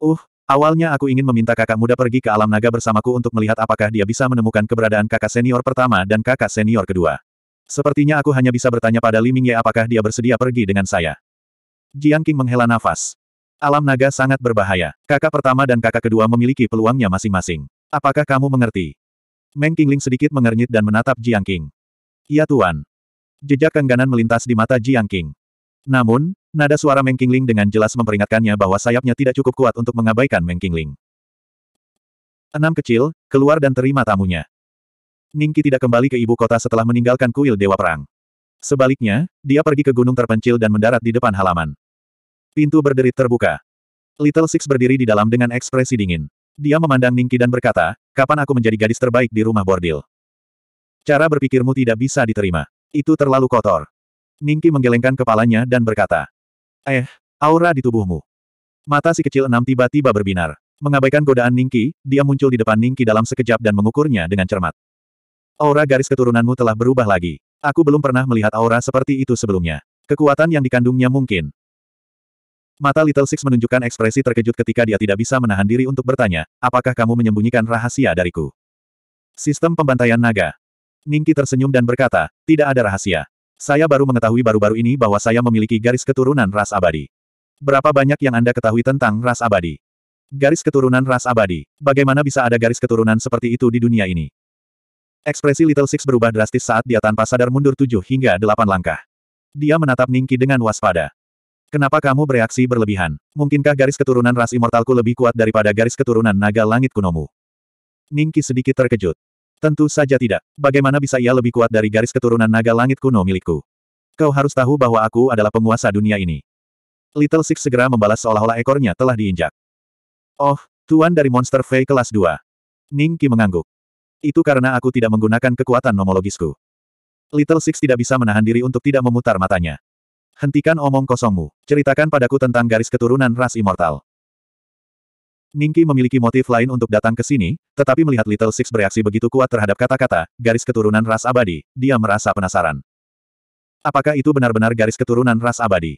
Uh, awalnya aku ingin meminta kakak muda pergi ke alam naga bersamaku untuk melihat apakah dia bisa menemukan keberadaan kakak senior pertama dan kakak senior kedua. Sepertinya aku hanya bisa bertanya pada Li Mingye apakah dia bersedia pergi dengan saya. Jiang King menghela nafas. Alam naga sangat berbahaya. Kakak pertama dan kakak kedua memiliki peluangnya masing-masing. Apakah kamu mengerti? Meng Qingling sedikit mengernyit dan menatap Jiang King. Ya tuan. Jejak kengganan melintas di mata Jiang King. Namun, nada suara Meng Qingling dengan jelas memperingatkannya bahwa sayapnya tidak cukup kuat untuk mengabaikan Meng Qingling. Enam kecil, keluar dan terima tamunya. Ningki tidak kembali ke ibu kota setelah meninggalkan kuil Dewa Perang. Sebaliknya, dia pergi ke gunung terpencil dan mendarat di depan halaman. Pintu berderit terbuka. Little Six berdiri di dalam dengan ekspresi dingin. Dia memandang Ningki dan berkata, kapan aku menjadi gadis terbaik di rumah bordil? Cara berpikirmu tidak bisa diterima. Itu terlalu kotor. Ningki menggelengkan kepalanya dan berkata, Eh, aura di tubuhmu. Mata si kecil enam tiba-tiba berbinar. Mengabaikan godaan Ningki, dia muncul di depan Ningki dalam sekejap dan mengukurnya dengan cermat. Aura garis keturunanmu telah berubah lagi. Aku belum pernah melihat aura seperti itu sebelumnya. Kekuatan yang dikandungnya mungkin. Mata Little Six menunjukkan ekspresi terkejut ketika dia tidak bisa menahan diri untuk bertanya, apakah kamu menyembunyikan rahasia dariku? Sistem pembantaian naga. Ningki tersenyum dan berkata, tidak ada rahasia. Saya baru mengetahui baru-baru ini bahwa saya memiliki garis keturunan ras abadi. Berapa banyak yang Anda ketahui tentang ras abadi? Garis keturunan ras abadi. Bagaimana bisa ada garis keturunan seperti itu di dunia ini? Ekspresi Little Six berubah drastis saat dia tanpa sadar mundur tujuh hingga delapan langkah. Dia menatap Ningki dengan waspada. Kenapa kamu bereaksi berlebihan? Mungkinkah garis keturunan ras immortalku lebih kuat daripada garis keturunan naga langit kunomu? Ningki sedikit terkejut. Tentu saja tidak. Bagaimana bisa ia lebih kuat dari garis keturunan naga langit kuno milikku? Kau harus tahu bahwa aku adalah penguasa dunia ini. Little Six segera membalas seolah-olah ekornya telah diinjak. Oh, tuan dari Monster V kelas 2. Ningki mengangguk. Itu karena aku tidak menggunakan kekuatan nomologisku. Little Six tidak bisa menahan diri untuk tidak memutar matanya. Hentikan omong kosongmu, ceritakan padaku tentang garis keturunan ras immortal. Ningki memiliki motif lain untuk datang ke sini, tetapi melihat Little Six bereaksi begitu kuat terhadap kata-kata, garis keturunan ras abadi, dia merasa penasaran. Apakah itu benar-benar garis keturunan ras abadi?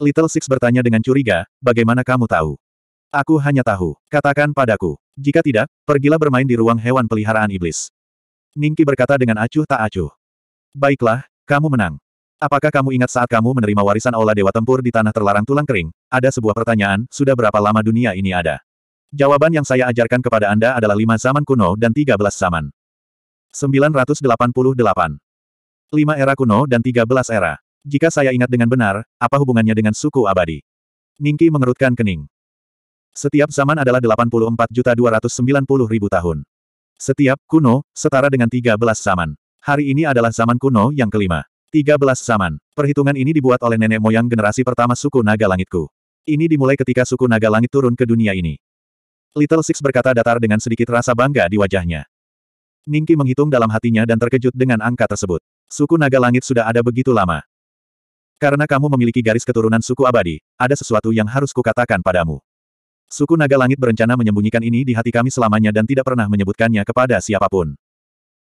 Little Six bertanya dengan curiga, bagaimana kamu tahu? Aku hanya tahu. Katakan padaku. Jika tidak, pergilah bermain di ruang hewan peliharaan iblis. Ningki berkata dengan acuh tak acuh. Baiklah, kamu menang. Apakah kamu ingat saat kamu menerima warisan Aula Dewa Tempur di tanah terlarang tulang kering? Ada sebuah pertanyaan, sudah berapa lama dunia ini ada? Jawaban yang saya ajarkan kepada Anda adalah lima zaman kuno dan tiga belas zaman. 988. Lima era kuno dan tiga belas era. Jika saya ingat dengan benar, apa hubungannya dengan suku abadi? Ningki mengerutkan kening. Setiap zaman adalah 84.290.000 tahun. Setiap kuno, setara dengan 13 zaman. Hari ini adalah zaman kuno yang kelima. 13 zaman. Perhitungan ini dibuat oleh nenek moyang generasi pertama suku Naga Langitku. Ini dimulai ketika suku Naga Langit turun ke dunia ini. Little Six berkata datar dengan sedikit rasa bangga di wajahnya. Ningki menghitung dalam hatinya dan terkejut dengan angka tersebut. Suku Naga Langit sudah ada begitu lama. Karena kamu memiliki garis keturunan suku abadi, ada sesuatu yang harus kukatakan padamu. Suku Naga Langit berencana menyembunyikan ini di hati kami selamanya dan tidak pernah menyebutkannya kepada siapapun.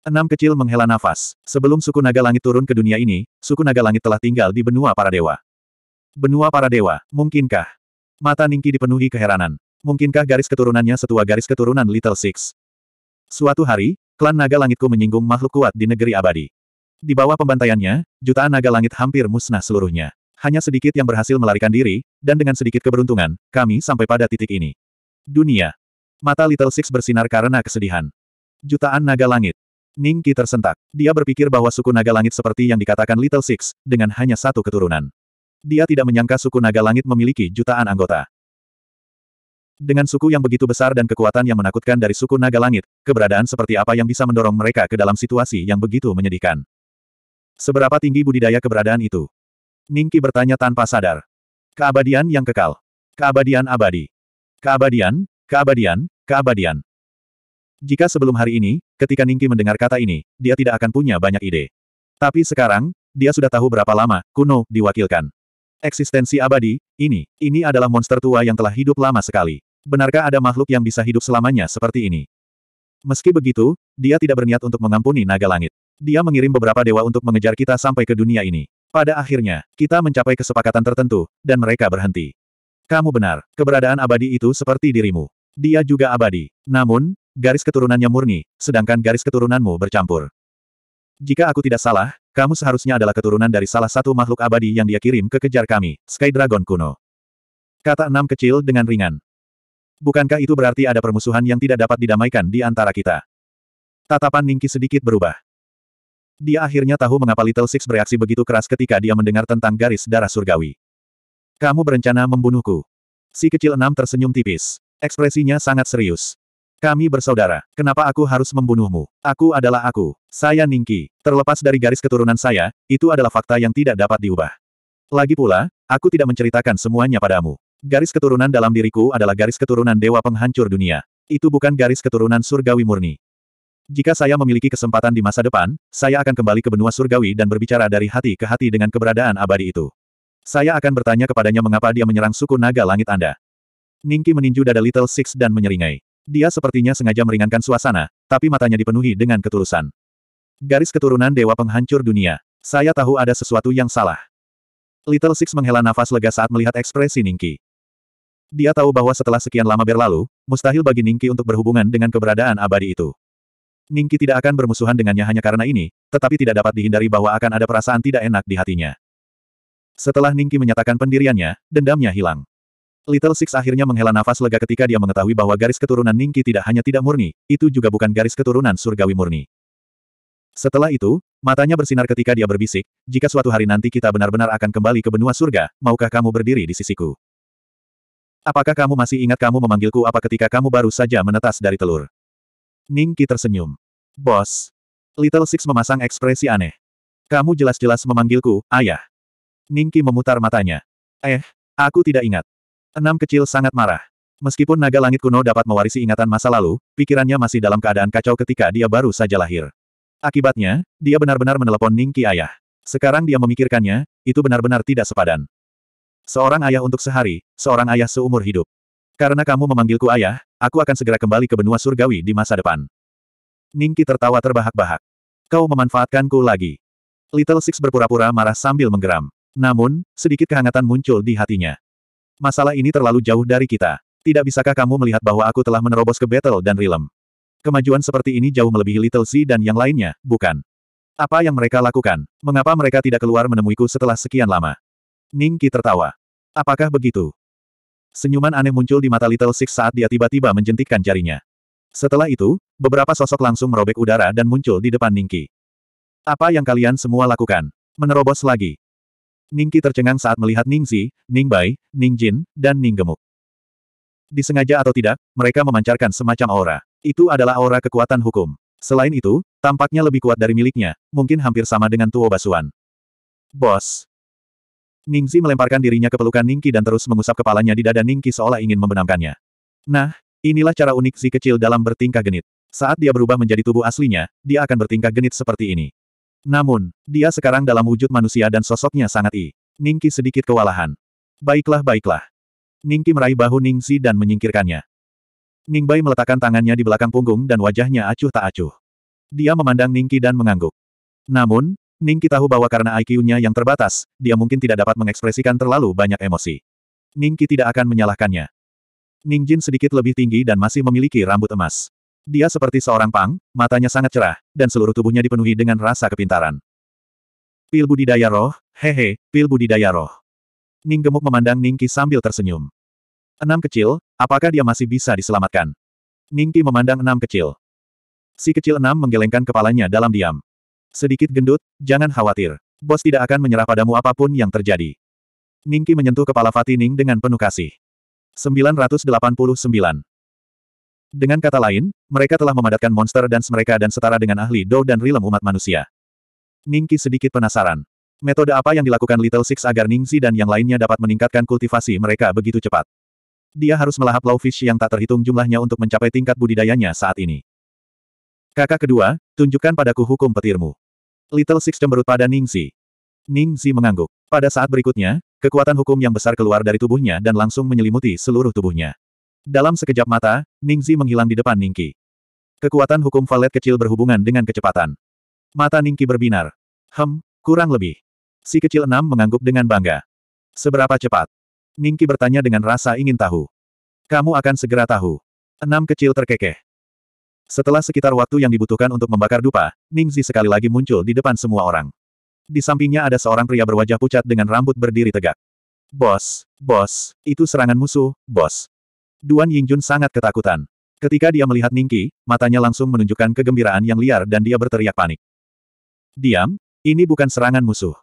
Enam kecil menghela nafas. Sebelum suku Naga Langit turun ke dunia ini, suku Naga Langit telah tinggal di benua para dewa. Benua para dewa, mungkinkah? Mata Ningki dipenuhi keheranan. Mungkinkah garis keturunannya setua garis keturunan Little Six? Suatu hari, klan Naga Langitku menyinggung makhluk kuat di negeri abadi. Di bawah pembantaiannya, jutaan Naga Langit hampir musnah seluruhnya hanya sedikit yang berhasil melarikan diri, dan dengan sedikit keberuntungan, kami sampai pada titik ini. Dunia. Mata Little Six bersinar karena kesedihan. Jutaan naga langit. Ning Qi tersentak. Dia berpikir bahwa suku naga langit seperti yang dikatakan Little Six, dengan hanya satu keturunan. Dia tidak menyangka suku naga langit memiliki jutaan anggota. Dengan suku yang begitu besar dan kekuatan yang menakutkan dari suku naga langit, keberadaan seperti apa yang bisa mendorong mereka ke dalam situasi yang begitu menyedihkan. Seberapa tinggi budidaya keberadaan itu? Ningki bertanya tanpa sadar. Keabadian yang kekal. Keabadian abadi. Keabadian, keabadian, keabadian. Jika sebelum hari ini, ketika Ningki mendengar kata ini, dia tidak akan punya banyak ide. Tapi sekarang, dia sudah tahu berapa lama kuno diwakilkan. Eksistensi abadi, ini, ini adalah monster tua yang telah hidup lama sekali. Benarkah ada makhluk yang bisa hidup selamanya seperti ini? Meski begitu, dia tidak berniat untuk mengampuni naga langit. Dia mengirim beberapa dewa untuk mengejar kita sampai ke dunia ini. Pada akhirnya, kita mencapai kesepakatan tertentu, dan mereka berhenti. Kamu benar, keberadaan abadi itu seperti dirimu. Dia juga abadi. Namun, garis keturunannya murni, sedangkan garis keturunanmu bercampur. Jika aku tidak salah, kamu seharusnya adalah keturunan dari salah satu makhluk abadi yang dia kirim ke kejar kami, Sky Dragon kuno. Kata enam kecil dengan ringan. Bukankah itu berarti ada permusuhan yang tidak dapat didamaikan di antara kita? Tatapan Ningki sedikit berubah. Dia akhirnya tahu mengapa Little Six bereaksi begitu keras ketika dia mendengar tentang garis darah surgawi. Kamu berencana membunuhku. Si kecil enam tersenyum tipis. Ekspresinya sangat serius. Kami bersaudara. Kenapa aku harus membunuhmu? Aku adalah aku. Saya Ningki. Terlepas dari garis keturunan saya, itu adalah fakta yang tidak dapat diubah. Lagi pula, aku tidak menceritakan semuanya padamu. Garis keturunan dalam diriku adalah garis keturunan dewa penghancur dunia. Itu bukan garis keturunan surgawi murni. Jika saya memiliki kesempatan di masa depan, saya akan kembali ke benua surgawi dan berbicara dari hati ke hati dengan keberadaan abadi itu. Saya akan bertanya kepadanya mengapa dia menyerang suku naga langit Anda. Ningki meninju dada Little Six dan menyeringai. Dia sepertinya sengaja meringankan suasana, tapi matanya dipenuhi dengan ketulusan. Garis keturunan Dewa Penghancur Dunia. Saya tahu ada sesuatu yang salah. Little Six menghela nafas lega saat melihat ekspresi Ningki. Dia tahu bahwa setelah sekian lama berlalu, mustahil bagi Ningki untuk berhubungan dengan keberadaan abadi itu. Ningki tidak akan bermusuhan dengannya hanya karena ini, tetapi tidak dapat dihindari bahwa akan ada perasaan tidak enak di hatinya. Setelah Ningki menyatakan pendiriannya, dendamnya hilang. Little Six akhirnya menghela nafas lega ketika dia mengetahui bahwa garis keturunan Ningki tidak hanya tidak murni, itu juga bukan garis keturunan surgawi murni. Setelah itu, matanya bersinar ketika dia berbisik, jika suatu hari nanti kita benar-benar akan kembali ke benua surga, maukah kamu berdiri di sisiku? Apakah kamu masih ingat kamu memanggilku apa ketika kamu baru saja menetas dari telur? Ning Qi tersenyum. Bos. Little Six memasang ekspresi aneh. Kamu jelas-jelas memanggilku, ayah. Ning Qi memutar matanya. Eh, aku tidak ingat. Enam kecil sangat marah. Meskipun naga langit kuno dapat mewarisi ingatan masa lalu, pikirannya masih dalam keadaan kacau ketika dia baru saja lahir. Akibatnya, dia benar-benar menelepon Ningki ayah. Sekarang dia memikirkannya, itu benar-benar tidak sepadan. Seorang ayah untuk sehari, seorang ayah seumur hidup. Karena kamu memanggilku ayah, Aku akan segera kembali ke benua surgawi di masa depan. Ningki tertawa terbahak-bahak. Kau memanfaatkanku lagi. Little Six berpura-pura marah sambil menggeram. Namun, sedikit kehangatan muncul di hatinya. Masalah ini terlalu jauh dari kita. Tidak bisakah kamu melihat bahwa aku telah menerobos ke battle dan realm? Kemajuan seperti ini jauh melebihi Little Z dan yang lainnya, bukan? Apa yang mereka lakukan? Mengapa mereka tidak keluar menemuiku setelah sekian lama? Ningki tertawa. Apakah begitu? Senyuman aneh muncul di mata Little Six saat dia tiba-tiba menjentikkan jarinya. Setelah itu, beberapa sosok langsung merobek udara dan muncul di depan Ningki. Apa yang kalian semua lakukan? Menerobos lagi. Ningki tercengang saat melihat Ningzi, Ningbai, Ningjin, dan Ninggemuk. Disengaja atau tidak, mereka memancarkan semacam aura. Itu adalah aura kekuatan hukum. Selain itu, tampaknya lebih kuat dari miliknya, mungkin hampir sama dengan Tuo Basuan. Bos, Ningzi melemparkan dirinya ke pelukan Ningki dan terus mengusap kepalanya di dada Ningki seolah ingin membenamkannya. Nah, inilah cara unik si kecil dalam bertingkah genit. Saat dia berubah menjadi tubuh aslinya, dia akan bertingkah genit seperti ini. Namun, dia sekarang dalam wujud manusia dan sosoknya sangat i. Ningki sedikit kewalahan. Baiklah baiklah. Ningki meraih bahu Ningzi dan menyingkirkannya. Ningbai meletakkan tangannya di belakang punggung dan wajahnya acuh tak acuh. Dia memandang Ningki dan mengangguk. Namun, Ningki tahu bahwa karena IQ-nya yang terbatas, dia mungkin tidak dapat mengekspresikan terlalu banyak emosi. Ningki tidak akan menyalahkannya. Ningjin sedikit lebih tinggi dan masih memiliki rambut emas. Dia seperti seorang pang, matanya sangat cerah, dan seluruh tubuhnya dipenuhi dengan rasa kepintaran. Pil budidaya roh, hehe, pil budidaya roh. Ning gemuk memandang Ningki sambil tersenyum. Enam kecil, apakah dia masih bisa diselamatkan? Ningki memandang enam kecil. Si kecil enam menggelengkan kepalanya dalam diam. Sedikit gendut, jangan khawatir. Bos tidak akan menyerah padamu apapun yang terjadi. Ningki menyentuh kepala Fatining dengan penuh kasih. 989. Dengan kata lain, mereka telah memadatkan monster dan mereka dan setara dengan ahli Dou dan Rilem umat manusia. Ningki sedikit penasaran. Metode apa yang dilakukan Little Six agar Ningzi dan yang lainnya dapat meningkatkan kultivasi mereka begitu cepat? Dia harus melahap fish yang tak terhitung jumlahnya untuk mencapai tingkat budidayanya saat ini. Kakak kedua, tunjukkan padaku hukum petirmu. Little Six cemberut pada Ningxi. Ningxi mengangguk. Pada saat berikutnya, kekuatan hukum yang besar keluar dari tubuhnya dan langsung menyelimuti seluruh tubuhnya. Dalam sekejap mata, Ningxi menghilang di depan Ningki. Kekuatan hukum valet kecil berhubungan dengan kecepatan. Mata Ningki berbinar. Hem, kurang lebih. Si kecil enam mengangguk dengan bangga. Seberapa cepat? Ningki bertanya dengan rasa ingin tahu. Kamu akan segera tahu. Enam kecil terkekeh. Setelah sekitar waktu yang dibutuhkan untuk membakar dupa, Ningzi sekali lagi muncul di depan semua orang. Di sampingnya ada seorang pria berwajah pucat dengan rambut berdiri tegak. Bos, bos, itu serangan musuh, bos. Duan Yingjun sangat ketakutan. Ketika dia melihat Ningki, matanya langsung menunjukkan kegembiraan yang liar dan dia berteriak panik. Diam, ini bukan serangan musuh.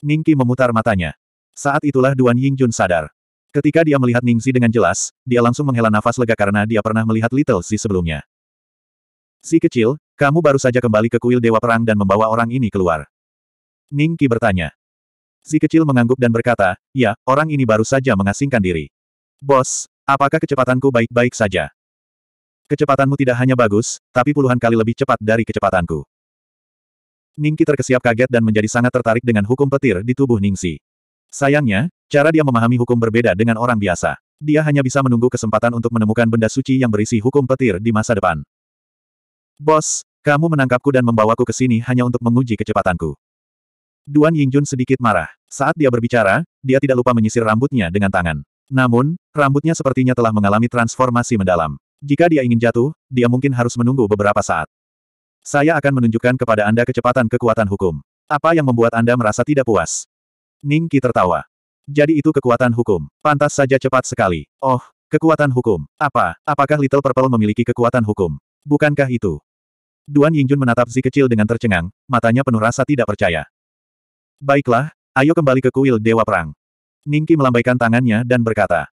Ningki memutar matanya. Saat itulah Duan Yingjun sadar. Ketika dia melihat Ningzi dengan jelas, dia langsung menghela nafas lega karena dia pernah melihat Little Zi sebelumnya. Si kecil, kamu baru saja kembali ke kuil Dewa Perang dan membawa orang ini keluar. Ning Qi bertanya. Si kecil mengangguk dan berkata, ya, orang ini baru saja mengasingkan diri. Bos, apakah kecepatanku baik-baik saja? Kecepatanmu tidak hanya bagus, tapi puluhan kali lebih cepat dari kecepatanku. Ningki terkesiap kaget dan menjadi sangat tertarik dengan hukum petir di tubuh Ningsi. Sayangnya, cara dia memahami hukum berbeda dengan orang biasa. Dia hanya bisa menunggu kesempatan untuk menemukan benda suci yang berisi hukum petir di masa depan. Bos, kamu menangkapku dan membawaku ke sini hanya untuk menguji kecepatanku. Duan Yingjun sedikit marah. Saat dia berbicara, dia tidak lupa menyisir rambutnya dengan tangan. Namun, rambutnya sepertinya telah mengalami transformasi mendalam. Jika dia ingin jatuh, dia mungkin harus menunggu beberapa saat. Saya akan menunjukkan kepada Anda kecepatan kekuatan hukum. Apa yang membuat Anda merasa tidak puas? Ning Qi tertawa. Jadi itu kekuatan hukum. Pantas saja cepat sekali. Oh, kekuatan hukum. Apa, apakah Little Purple memiliki kekuatan hukum? Bukankah itu? Duan Yingjun menatap Zi kecil dengan tercengang, matanya penuh rasa tidak percaya. Baiklah, ayo kembali ke kuil Dewa Perang. Ningki melambaikan tangannya dan berkata.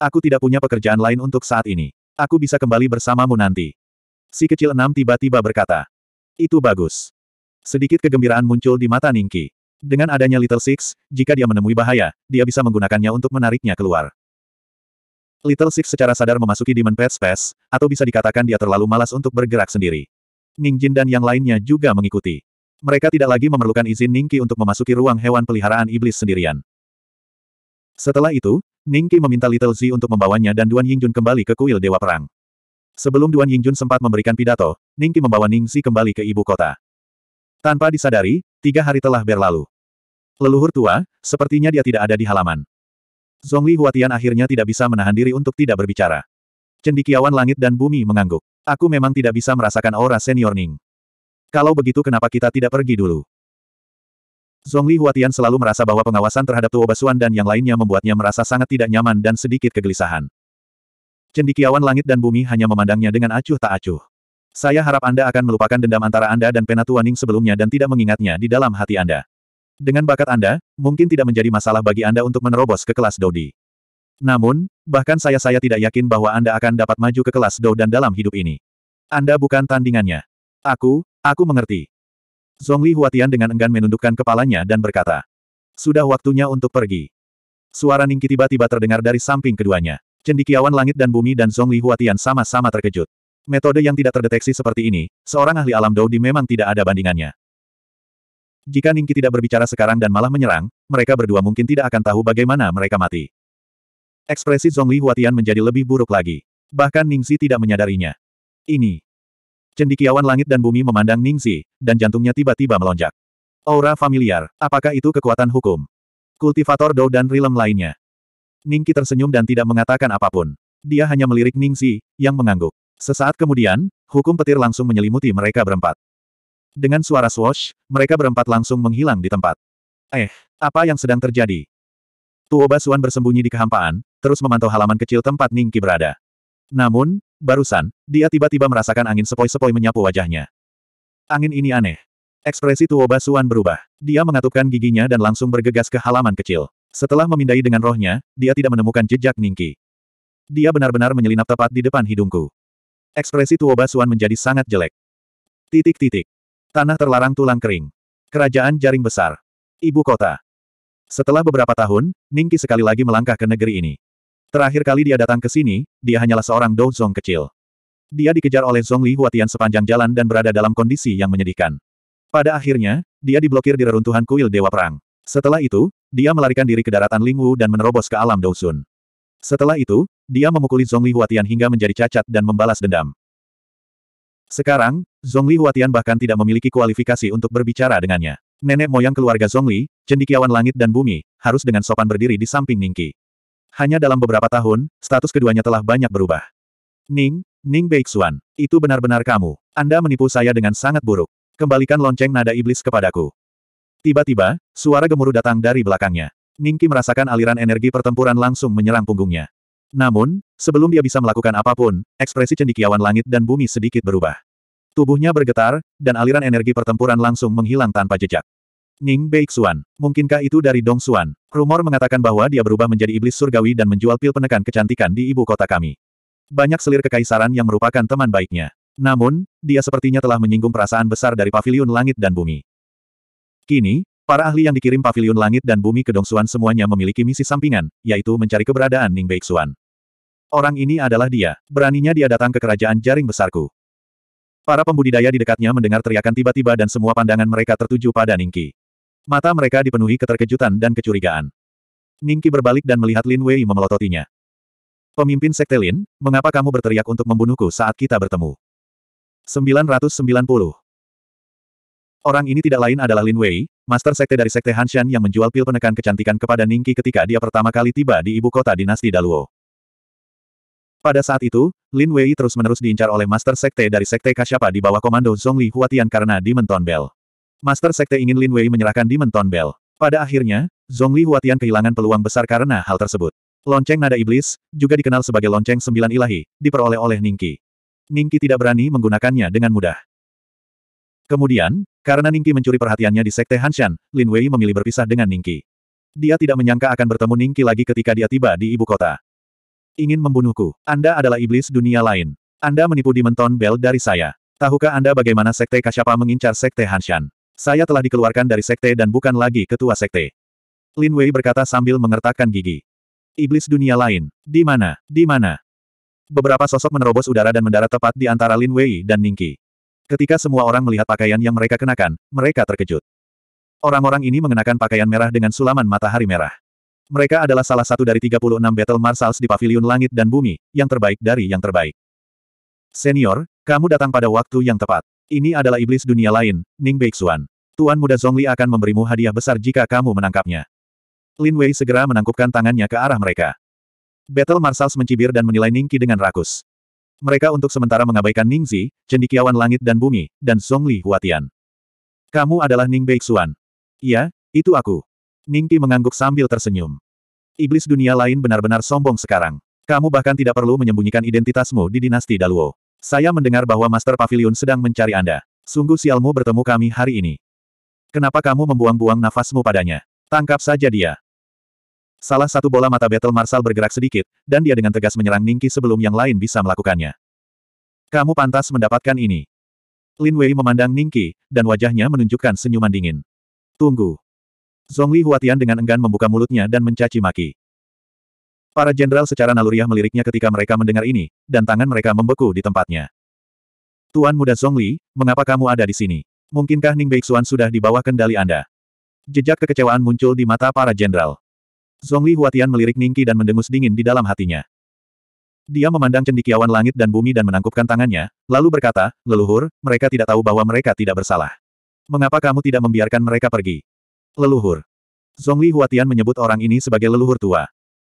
Aku tidak punya pekerjaan lain untuk saat ini. Aku bisa kembali bersamamu nanti. Si kecil enam tiba-tiba berkata. Itu bagus. Sedikit kegembiraan muncul di mata Ningki. Dengan adanya Little Six, jika dia menemui bahaya, dia bisa menggunakannya untuk menariknya keluar. Little Six secara sadar memasuki Demon Pet Space, atau bisa dikatakan dia terlalu malas untuk bergerak sendiri. Ning Jin dan yang lainnya juga mengikuti. Mereka tidak lagi memerlukan izin Ning Qi untuk memasuki ruang hewan peliharaan iblis sendirian. Setelah itu, Ning Qi meminta Little Zi untuk membawanya dan Duan Yingjun kembali ke kuil Dewa Perang. Sebelum Duan Yingjun sempat memberikan pidato, Ning Qi membawa Ning Zi kembali ke ibu kota. Tanpa disadari, tiga hari telah berlalu. Leluhur tua, sepertinya dia tidak ada di halaman. Zhongli Huatian akhirnya tidak bisa menahan diri untuk tidak berbicara. Cendikiawan langit dan bumi mengangguk. Aku memang tidak bisa merasakan aura senior Ning. Kalau begitu kenapa kita tidak pergi dulu? Zhongli Huatian selalu merasa bahwa pengawasan terhadap Tuo Basuan dan yang lainnya membuatnya merasa sangat tidak nyaman dan sedikit kegelisahan. Cendikiawan langit dan bumi hanya memandangnya dengan acuh tak acuh. Saya harap Anda akan melupakan dendam antara Anda dan Penatua Ning sebelumnya dan tidak mengingatnya di dalam hati Anda. Dengan bakat Anda, mungkin tidak menjadi masalah bagi Anda untuk menerobos ke kelas Dodi. Namun, bahkan saya-saya tidak yakin bahwa Anda akan dapat maju ke kelas Dou dan dalam hidup ini. Anda bukan tandingannya. Aku, aku mengerti. Zhongli Huatian dengan enggan menundukkan kepalanya dan berkata. Sudah waktunya untuk pergi. Suara Ningki tiba-tiba terdengar dari samping keduanya. Cendikiawan langit dan bumi dan Zhongli Huatian sama-sama terkejut. Metode yang tidak terdeteksi seperti ini, seorang ahli alam di memang tidak ada bandingannya. Jika Ningki tidak berbicara sekarang dan malah menyerang, mereka berdua mungkin tidak akan tahu bagaimana mereka mati. Ekspresi Zhongli Huatian menjadi lebih buruk lagi. Bahkan Ningxi tidak menyadarinya. Ini. Cendikiawan langit dan bumi memandang Ningxi, dan jantungnya tiba-tiba melonjak. Aura familiar, apakah itu kekuatan hukum? Kultivator Dou dan Rilem lainnya. Ningki tersenyum dan tidak mengatakan apapun. Dia hanya melirik Ningxi, yang mengangguk. Sesaat kemudian, hukum petir langsung menyelimuti mereka berempat. Dengan suara swash, mereka berempat langsung menghilang di tempat. Eh, apa yang sedang terjadi? Tuoba Suan bersembunyi di kehampaan, terus memantau halaman kecil tempat Ningki berada. Namun, barusan, dia tiba-tiba merasakan angin sepoi-sepoi menyapu wajahnya. Angin ini aneh. Ekspresi Tuoba Basuan berubah. Dia mengatupkan giginya dan langsung bergegas ke halaman kecil. Setelah memindai dengan rohnya, dia tidak menemukan jejak Ningki. Dia benar-benar menyelinap tepat di depan hidungku. Ekspresi Tuoba Basuan menjadi sangat jelek. Titik-titik. Tanah terlarang tulang kering. Kerajaan jaring besar. Ibu kota. Setelah beberapa tahun, Ningki sekali lagi melangkah ke negeri ini. Terakhir kali dia datang ke sini, dia hanyalah seorang douzong kecil. Dia dikejar oleh Zhongli Huatian sepanjang jalan dan berada dalam kondisi yang menyedihkan. Pada akhirnya, dia diblokir di reruntuhan kuil Dewa Perang. Setelah itu, dia melarikan diri ke daratan Lingwu dan menerobos ke alam Douzun. Setelah itu, dia memukuli Zhongli Huatian hingga menjadi cacat dan membalas dendam. Sekarang, Zhongli Huatian bahkan tidak memiliki kualifikasi untuk berbicara dengannya. Nenek moyang keluarga Zhongli, cendikiawan langit dan bumi, harus dengan sopan berdiri di samping Ningki hanya dalam beberapa tahun, status keduanya telah banyak berubah. Ning, Ning Beixuan, itu benar-benar kamu. Anda menipu saya dengan sangat buruk. Kembalikan lonceng nada iblis kepadaku. Tiba-tiba, suara gemuruh datang dari belakangnya. Ning Qi merasakan aliran energi pertempuran langsung menyerang punggungnya. Namun, sebelum dia bisa melakukan apapun, ekspresi cendikiawan langit dan bumi sedikit berubah. Tubuhnya bergetar, dan aliran energi pertempuran langsung menghilang tanpa jejak. Ning Beixuan, Mungkinkah itu dari Dong Xuan? Rumor mengatakan bahwa dia berubah menjadi iblis surgawi dan menjual pil penekan kecantikan di ibu kota kami. Banyak selir kekaisaran yang merupakan teman baiknya. Namun, dia sepertinya telah menyinggung perasaan besar dari pavilion langit dan bumi. Kini, para ahli yang dikirim pavilion langit dan bumi ke Dong Xuan semuanya memiliki misi sampingan, yaitu mencari keberadaan Ning Xuan. Orang ini adalah dia. Beraninya dia datang ke kerajaan jaring besarku. Para pembudidaya di dekatnya mendengar teriakan tiba-tiba dan semua pandangan mereka tertuju pada Ningki. Mata mereka dipenuhi keterkejutan dan kecurigaan. Ningki berbalik dan melihat Lin Wei memelototinya. Pemimpin Sekte Lin, mengapa kamu berteriak untuk membunuhku saat kita bertemu? 990. Orang ini tidak lain adalah Lin Wei, master sekte dari Sekte Hanshan yang menjual pil penekan kecantikan kepada Ningki ketika dia pertama kali tiba di ibu kota dinasti Daluo. Pada saat itu, Lin Wei terus-menerus diincar oleh master sekte dari Sekte Kashapa di bawah komando Zhongli Huatian karena Dimenton Bell. Master Sekte ingin Lin Wei menyerahkan Demon Tone Bell. Pada akhirnya, Zhongli Huatian kehilangan peluang besar karena hal tersebut. Lonceng nada iblis, juga dikenal sebagai lonceng sembilan ilahi, diperoleh oleh Ningki. Ningki tidak berani menggunakannya dengan mudah. Kemudian, karena Ningki mencuri perhatiannya di Sekte Hanshan, Lin Wei memilih berpisah dengan Ningki. Dia tidak menyangka akan bertemu Ningki lagi ketika dia tiba di ibu kota. Ingin membunuhku. Anda adalah iblis dunia lain. Anda menipu Dimenton Bell dari saya. Tahukah Anda bagaimana Sekte Kasyapa mengincar Sekte Hanshan? Saya telah dikeluarkan dari sekte dan bukan lagi ketua sekte. Lin Wei berkata sambil mengertakkan gigi. Iblis dunia lain. Di mana? Di mana? Beberapa sosok menerobos udara dan mendarat tepat di antara Lin Wei dan Ningki. Ketika semua orang melihat pakaian yang mereka kenakan, mereka terkejut. Orang-orang ini mengenakan pakaian merah dengan sulaman matahari merah. Mereka adalah salah satu dari 36 Battle Marshals di Paviliun Langit dan Bumi, yang terbaik dari yang terbaik. Senior, kamu datang pada waktu yang tepat. Ini adalah iblis dunia lain, Ning Beixuan. Tuan muda Zhongli akan memberimu hadiah besar jika kamu menangkapnya. Lin Wei segera menangkupkan tangannya ke arah mereka. Battle Marsals mencibir dan menilai Ning Qi dengan rakus. Mereka untuk sementara mengabaikan Ning Zi, cendikiawan langit dan bumi, dan Zhongli Huatian. Kamu adalah Ning Beixuan. Iya, itu aku. Ning Qi mengangguk sambil tersenyum. Iblis dunia lain benar-benar sombong sekarang. Kamu bahkan tidak perlu menyembunyikan identitasmu di dinasti Daluo. Saya mendengar bahwa Master Pavilion sedang mencari Anda. Sungguh sialmu bertemu kami hari ini. Kenapa kamu membuang-buang nafasmu padanya? Tangkap saja dia. Salah satu bola mata Battle Marshal bergerak sedikit, dan dia dengan tegas menyerang Ningki sebelum yang lain bisa melakukannya. Kamu pantas mendapatkan ini. Lin Wei memandang Ningki, dan wajahnya menunjukkan senyuman dingin. Tunggu. Zhongli Huatian dengan enggan membuka mulutnya dan mencaci maki. Para jenderal secara naluriah meliriknya ketika mereka mendengar ini, dan tangan mereka membeku di tempatnya. Tuan muda Zhongli, mengapa kamu ada di sini? Mungkinkah Ning Beixuan sudah di bawah kendali Anda? Jejak kekecewaan muncul di mata para jenderal. Zhongli Huatian melirik Ningki dan mendengus dingin di dalam hatinya. Dia memandang cendikiawan langit dan bumi dan menangkupkan tangannya, lalu berkata, leluhur, mereka tidak tahu bahwa mereka tidak bersalah. Mengapa kamu tidak membiarkan mereka pergi? Leluhur. Zhongli Huatian menyebut orang ini sebagai leluhur tua.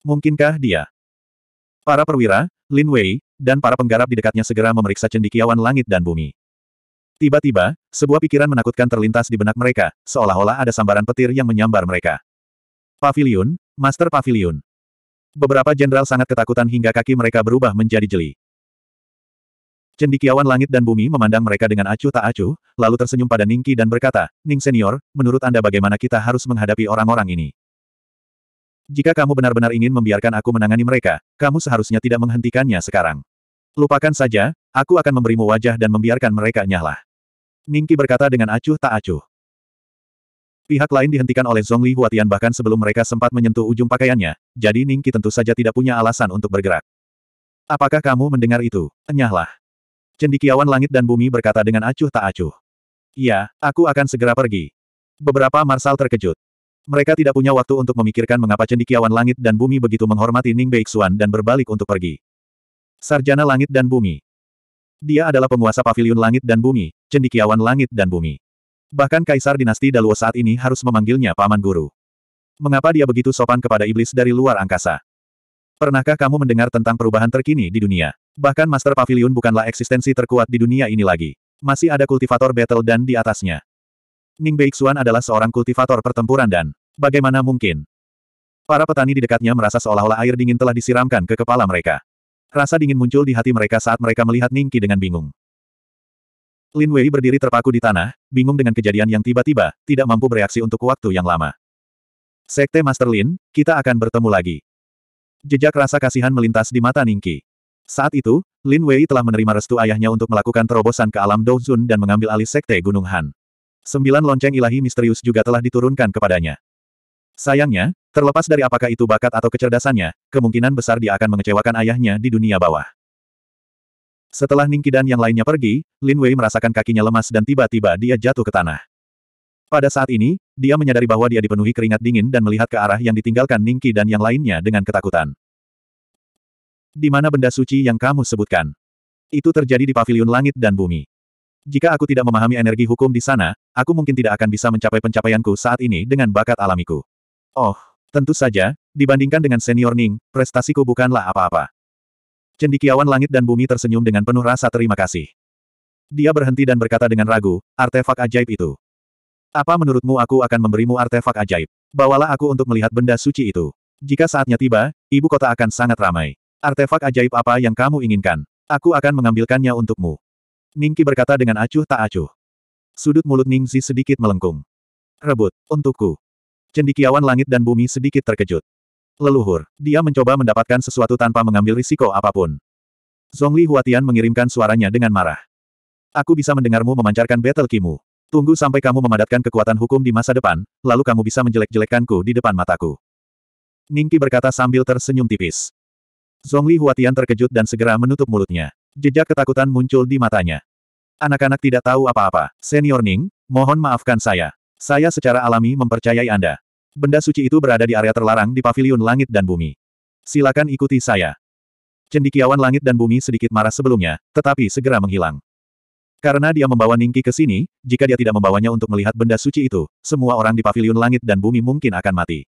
Mungkinkah dia? Para perwira, Lin Wei, dan para penggarap di dekatnya segera memeriksa cendikiawan langit dan bumi. Tiba-tiba, sebuah pikiran menakutkan terlintas di benak mereka, seolah-olah ada sambaran petir yang menyambar mereka. Pavilion, Master Pavilion. Beberapa jenderal sangat ketakutan hingga kaki mereka berubah menjadi jeli. Cendikiawan langit dan bumi memandang mereka dengan acuh tak acuh, lalu tersenyum pada Ningki dan berkata, Ning Senior, menurut Anda bagaimana kita harus menghadapi orang-orang ini? Jika kamu benar-benar ingin membiarkan aku menangani mereka, kamu seharusnya tidak menghentikannya sekarang. Lupakan saja, aku akan memberimu wajah dan membiarkan mereka nyahlah. Ningki berkata dengan acuh tak acuh. Pihak lain dihentikan oleh Zhongli Huatian bahkan sebelum mereka sempat menyentuh ujung pakaiannya, jadi Ningki tentu saja tidak punya alasan untuk bergerak. Apakah kamu mendengar itu? Enyahlah. Cendikiawan langit dan bumi berkata dengan acuh tak acuh. Iya, aku akan segera pergi. Beberapa marsal terkejut. Mereka tidak punya waktu untuk memikirkan mengapa cendikiawan langit dan bumi begitu menghormati Ning Beixuan dan berbalik untuk pergi. Sarjana langit dan bumi. Dia adalah penguasa pavilion langit dan bumi, cendikiawan langit dan bumi. Bahkan kaisar dinasti Daluo saat ini harus memanggilnya paman guru. Mengapa dia begitu sopan kepada iblis dari luar angkasa? Pernahkah kamu mendengar tentang perubahan terkini di dunia? Bahkan Master Pavilion bukanlah eksistensi terkuat di dunia ini lagi. Masih ada kultivator battle dan di atasnya. Ning Beixuan adalah seorang kultivator pertempuran dan Bagaimana mungkin? Para petani di dekatnya merasa seolah-olah air dingin telah disiramkan ke kepala mereka. Rasa dingin muncul di hati mereka saat mereka melihat Ningki dengan bingung. Lin Wei berdiri terpaku di tanah, bingung dengan kejadian yang tiba-tiba, tidak mampu bereaksi untuk waktu yang lama. Sekte Master Lin, kita akan bertemu lagi. Jejak rasa kasihan melintas di mata Ningki. Saat itu, Lin Wei telah menerima restu ayahnya untuk melakukan terobosan ke alam Douzun dan mengambil alih Sekte Gunung Han. Sembilan lonceng ilahi misterius juga telah diturunkan kepadanya. Sayangnya, terlepas dari apakah itu bakat atau kecerdasannya, kemungkinan besar dia akan mengecewakan ayahnya di dunia bawah. Setelah Ningki dan yang lainnya pergi, Lin Wei merasakan kakinya lemas dan tiba-tiba dia jatuh ke tanah. Pada saat ini, dia menyadari bahwa dia dipenuhi keringat dingin dan melihat ke arah yang ditinggalkan Ningki dan yang lainnya dengan ketakutan. Di mana benda suci yang kamu sebutkan? Itu terjadi di paviliun langit dan bumi. Jika aku tidak memahami energi hukum di sana, aku mungkin tidak akan bisa mencapai pencapaianku saat ini dengan bakat alamiku. Oh, tentu saja, dibandingkan dengan senior Ning, prestasiku bukanlah apa-apa. Cendikiawan langit dan bumi tersenyum dengan penuh rasa terima kasih. Dia berhenti dan berkata dengan ragu, artefak ajaib itu. Apa menurutmu aku akan memberimu artefak ajaib? Bawalah aku untuk melihat benda suci itu. Jika saatnya tiba, ibu kota akan sangat ramai. Artefak ajaib apa yang kamu inginkan? Aku akan mengambilkannya untukmu. Ningki berkata dengan acuh tak acuh. Sudut mulut Ningzi sedikit melengkung. Rebut, untukku. Cendikiawan langit dan bumi sedikit terkejut. Leluhur, dia mencoba mendapatkan sesuatu tanpa mengambil risiko apapun. Zhongli Huatian mengirimkan suaranya dengan marah. Aku bisa mendengarmu memancarkan battle kimu. Tunggu sampai kamu memadatkan kekuatan hukum di masa depan, lalu kamu bisa menjelek-jelekanku di depan mataku. Ningki berkata sambil tersenyum tipis. Zhongli Huatian terkejut dan segera menutup mulutnya. Jejak ketakutan muncul di matanya. Anak-anak tidak tahu apa-apa. Senior Ning, mohon maafkan saya. Saya secara alami mempercayai Anda. Benda suci itu berada di area terlarang di Paviliun langit dan bumi. Silakan ikuti saya. Cendikiawan langit dan bumi sedikit marah sebelumnya, tetapi segera menghilang. Karena dia membawa Ningki ke sini, jika dia tidak membawanya untuk melihat benda suci itu, semua orang di Paviliun langit dan bumi mungkin akan mati.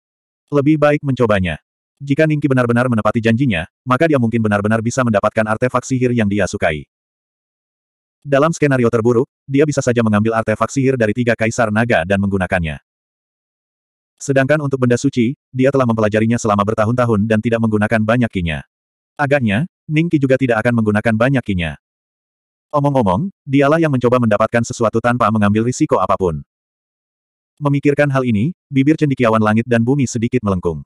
Lebih baik mencobanya. Jika Ningki benar-benar menepati janjinya, maka dia mungkin benar-benar bisa mendapatkan artefak sihir yang dia sukai. Dalam skenario terburuk, dia bisa saja mengambil artefak sihir dari tiga kaisar naga dan menggunakannya. Sedangkan untuk benda suci, dia telah mempelajarinya selama bertahun-tahun dan tidak menggunakan banyak kinya. Agaknya, Ningki juga tidak akan menggunakan banyak kinya. Omong-omong, dialah yang mencoba mendapatkan sesuatu tanpa mengambil risiko apapun. Memikirkan hal ini, bibir cendikiawan langit dan bumi sedikit melengkung.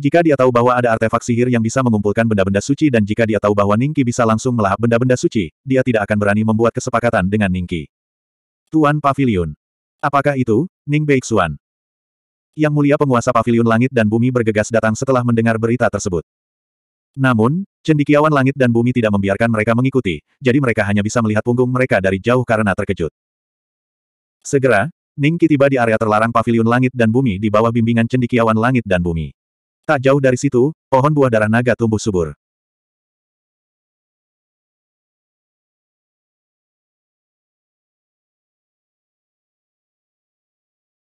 Jika dia tahu bahwa ada artefak sihir yang bisa mengumpulkan benda-benda suci dan jika dia tahu bahwa Ningki bisa langsung melahap benda-benda suci, dia tidak akan berani membuat kesepakatan dengan Ningki. Tuan Pavilion, Apakah itu, Ning Beixuan? Yang mulia penguasa Pavilion langit dan bumi bergegas datang setelah mendengar berita tersebut. Namun, cendikiawan langit dan bumi tidak membiarkan mereka mengikuti, jadi mereka hanya bisa melihat punggung mereka dari jauh karena terkejut. Segera, Ningki tiba di area terlarang Pavilion langit dan bumi di bawah bimbingan cendikiawan langit dan bumi. Tak jauh dari situ, pohon buah darah naga tumbuh subur.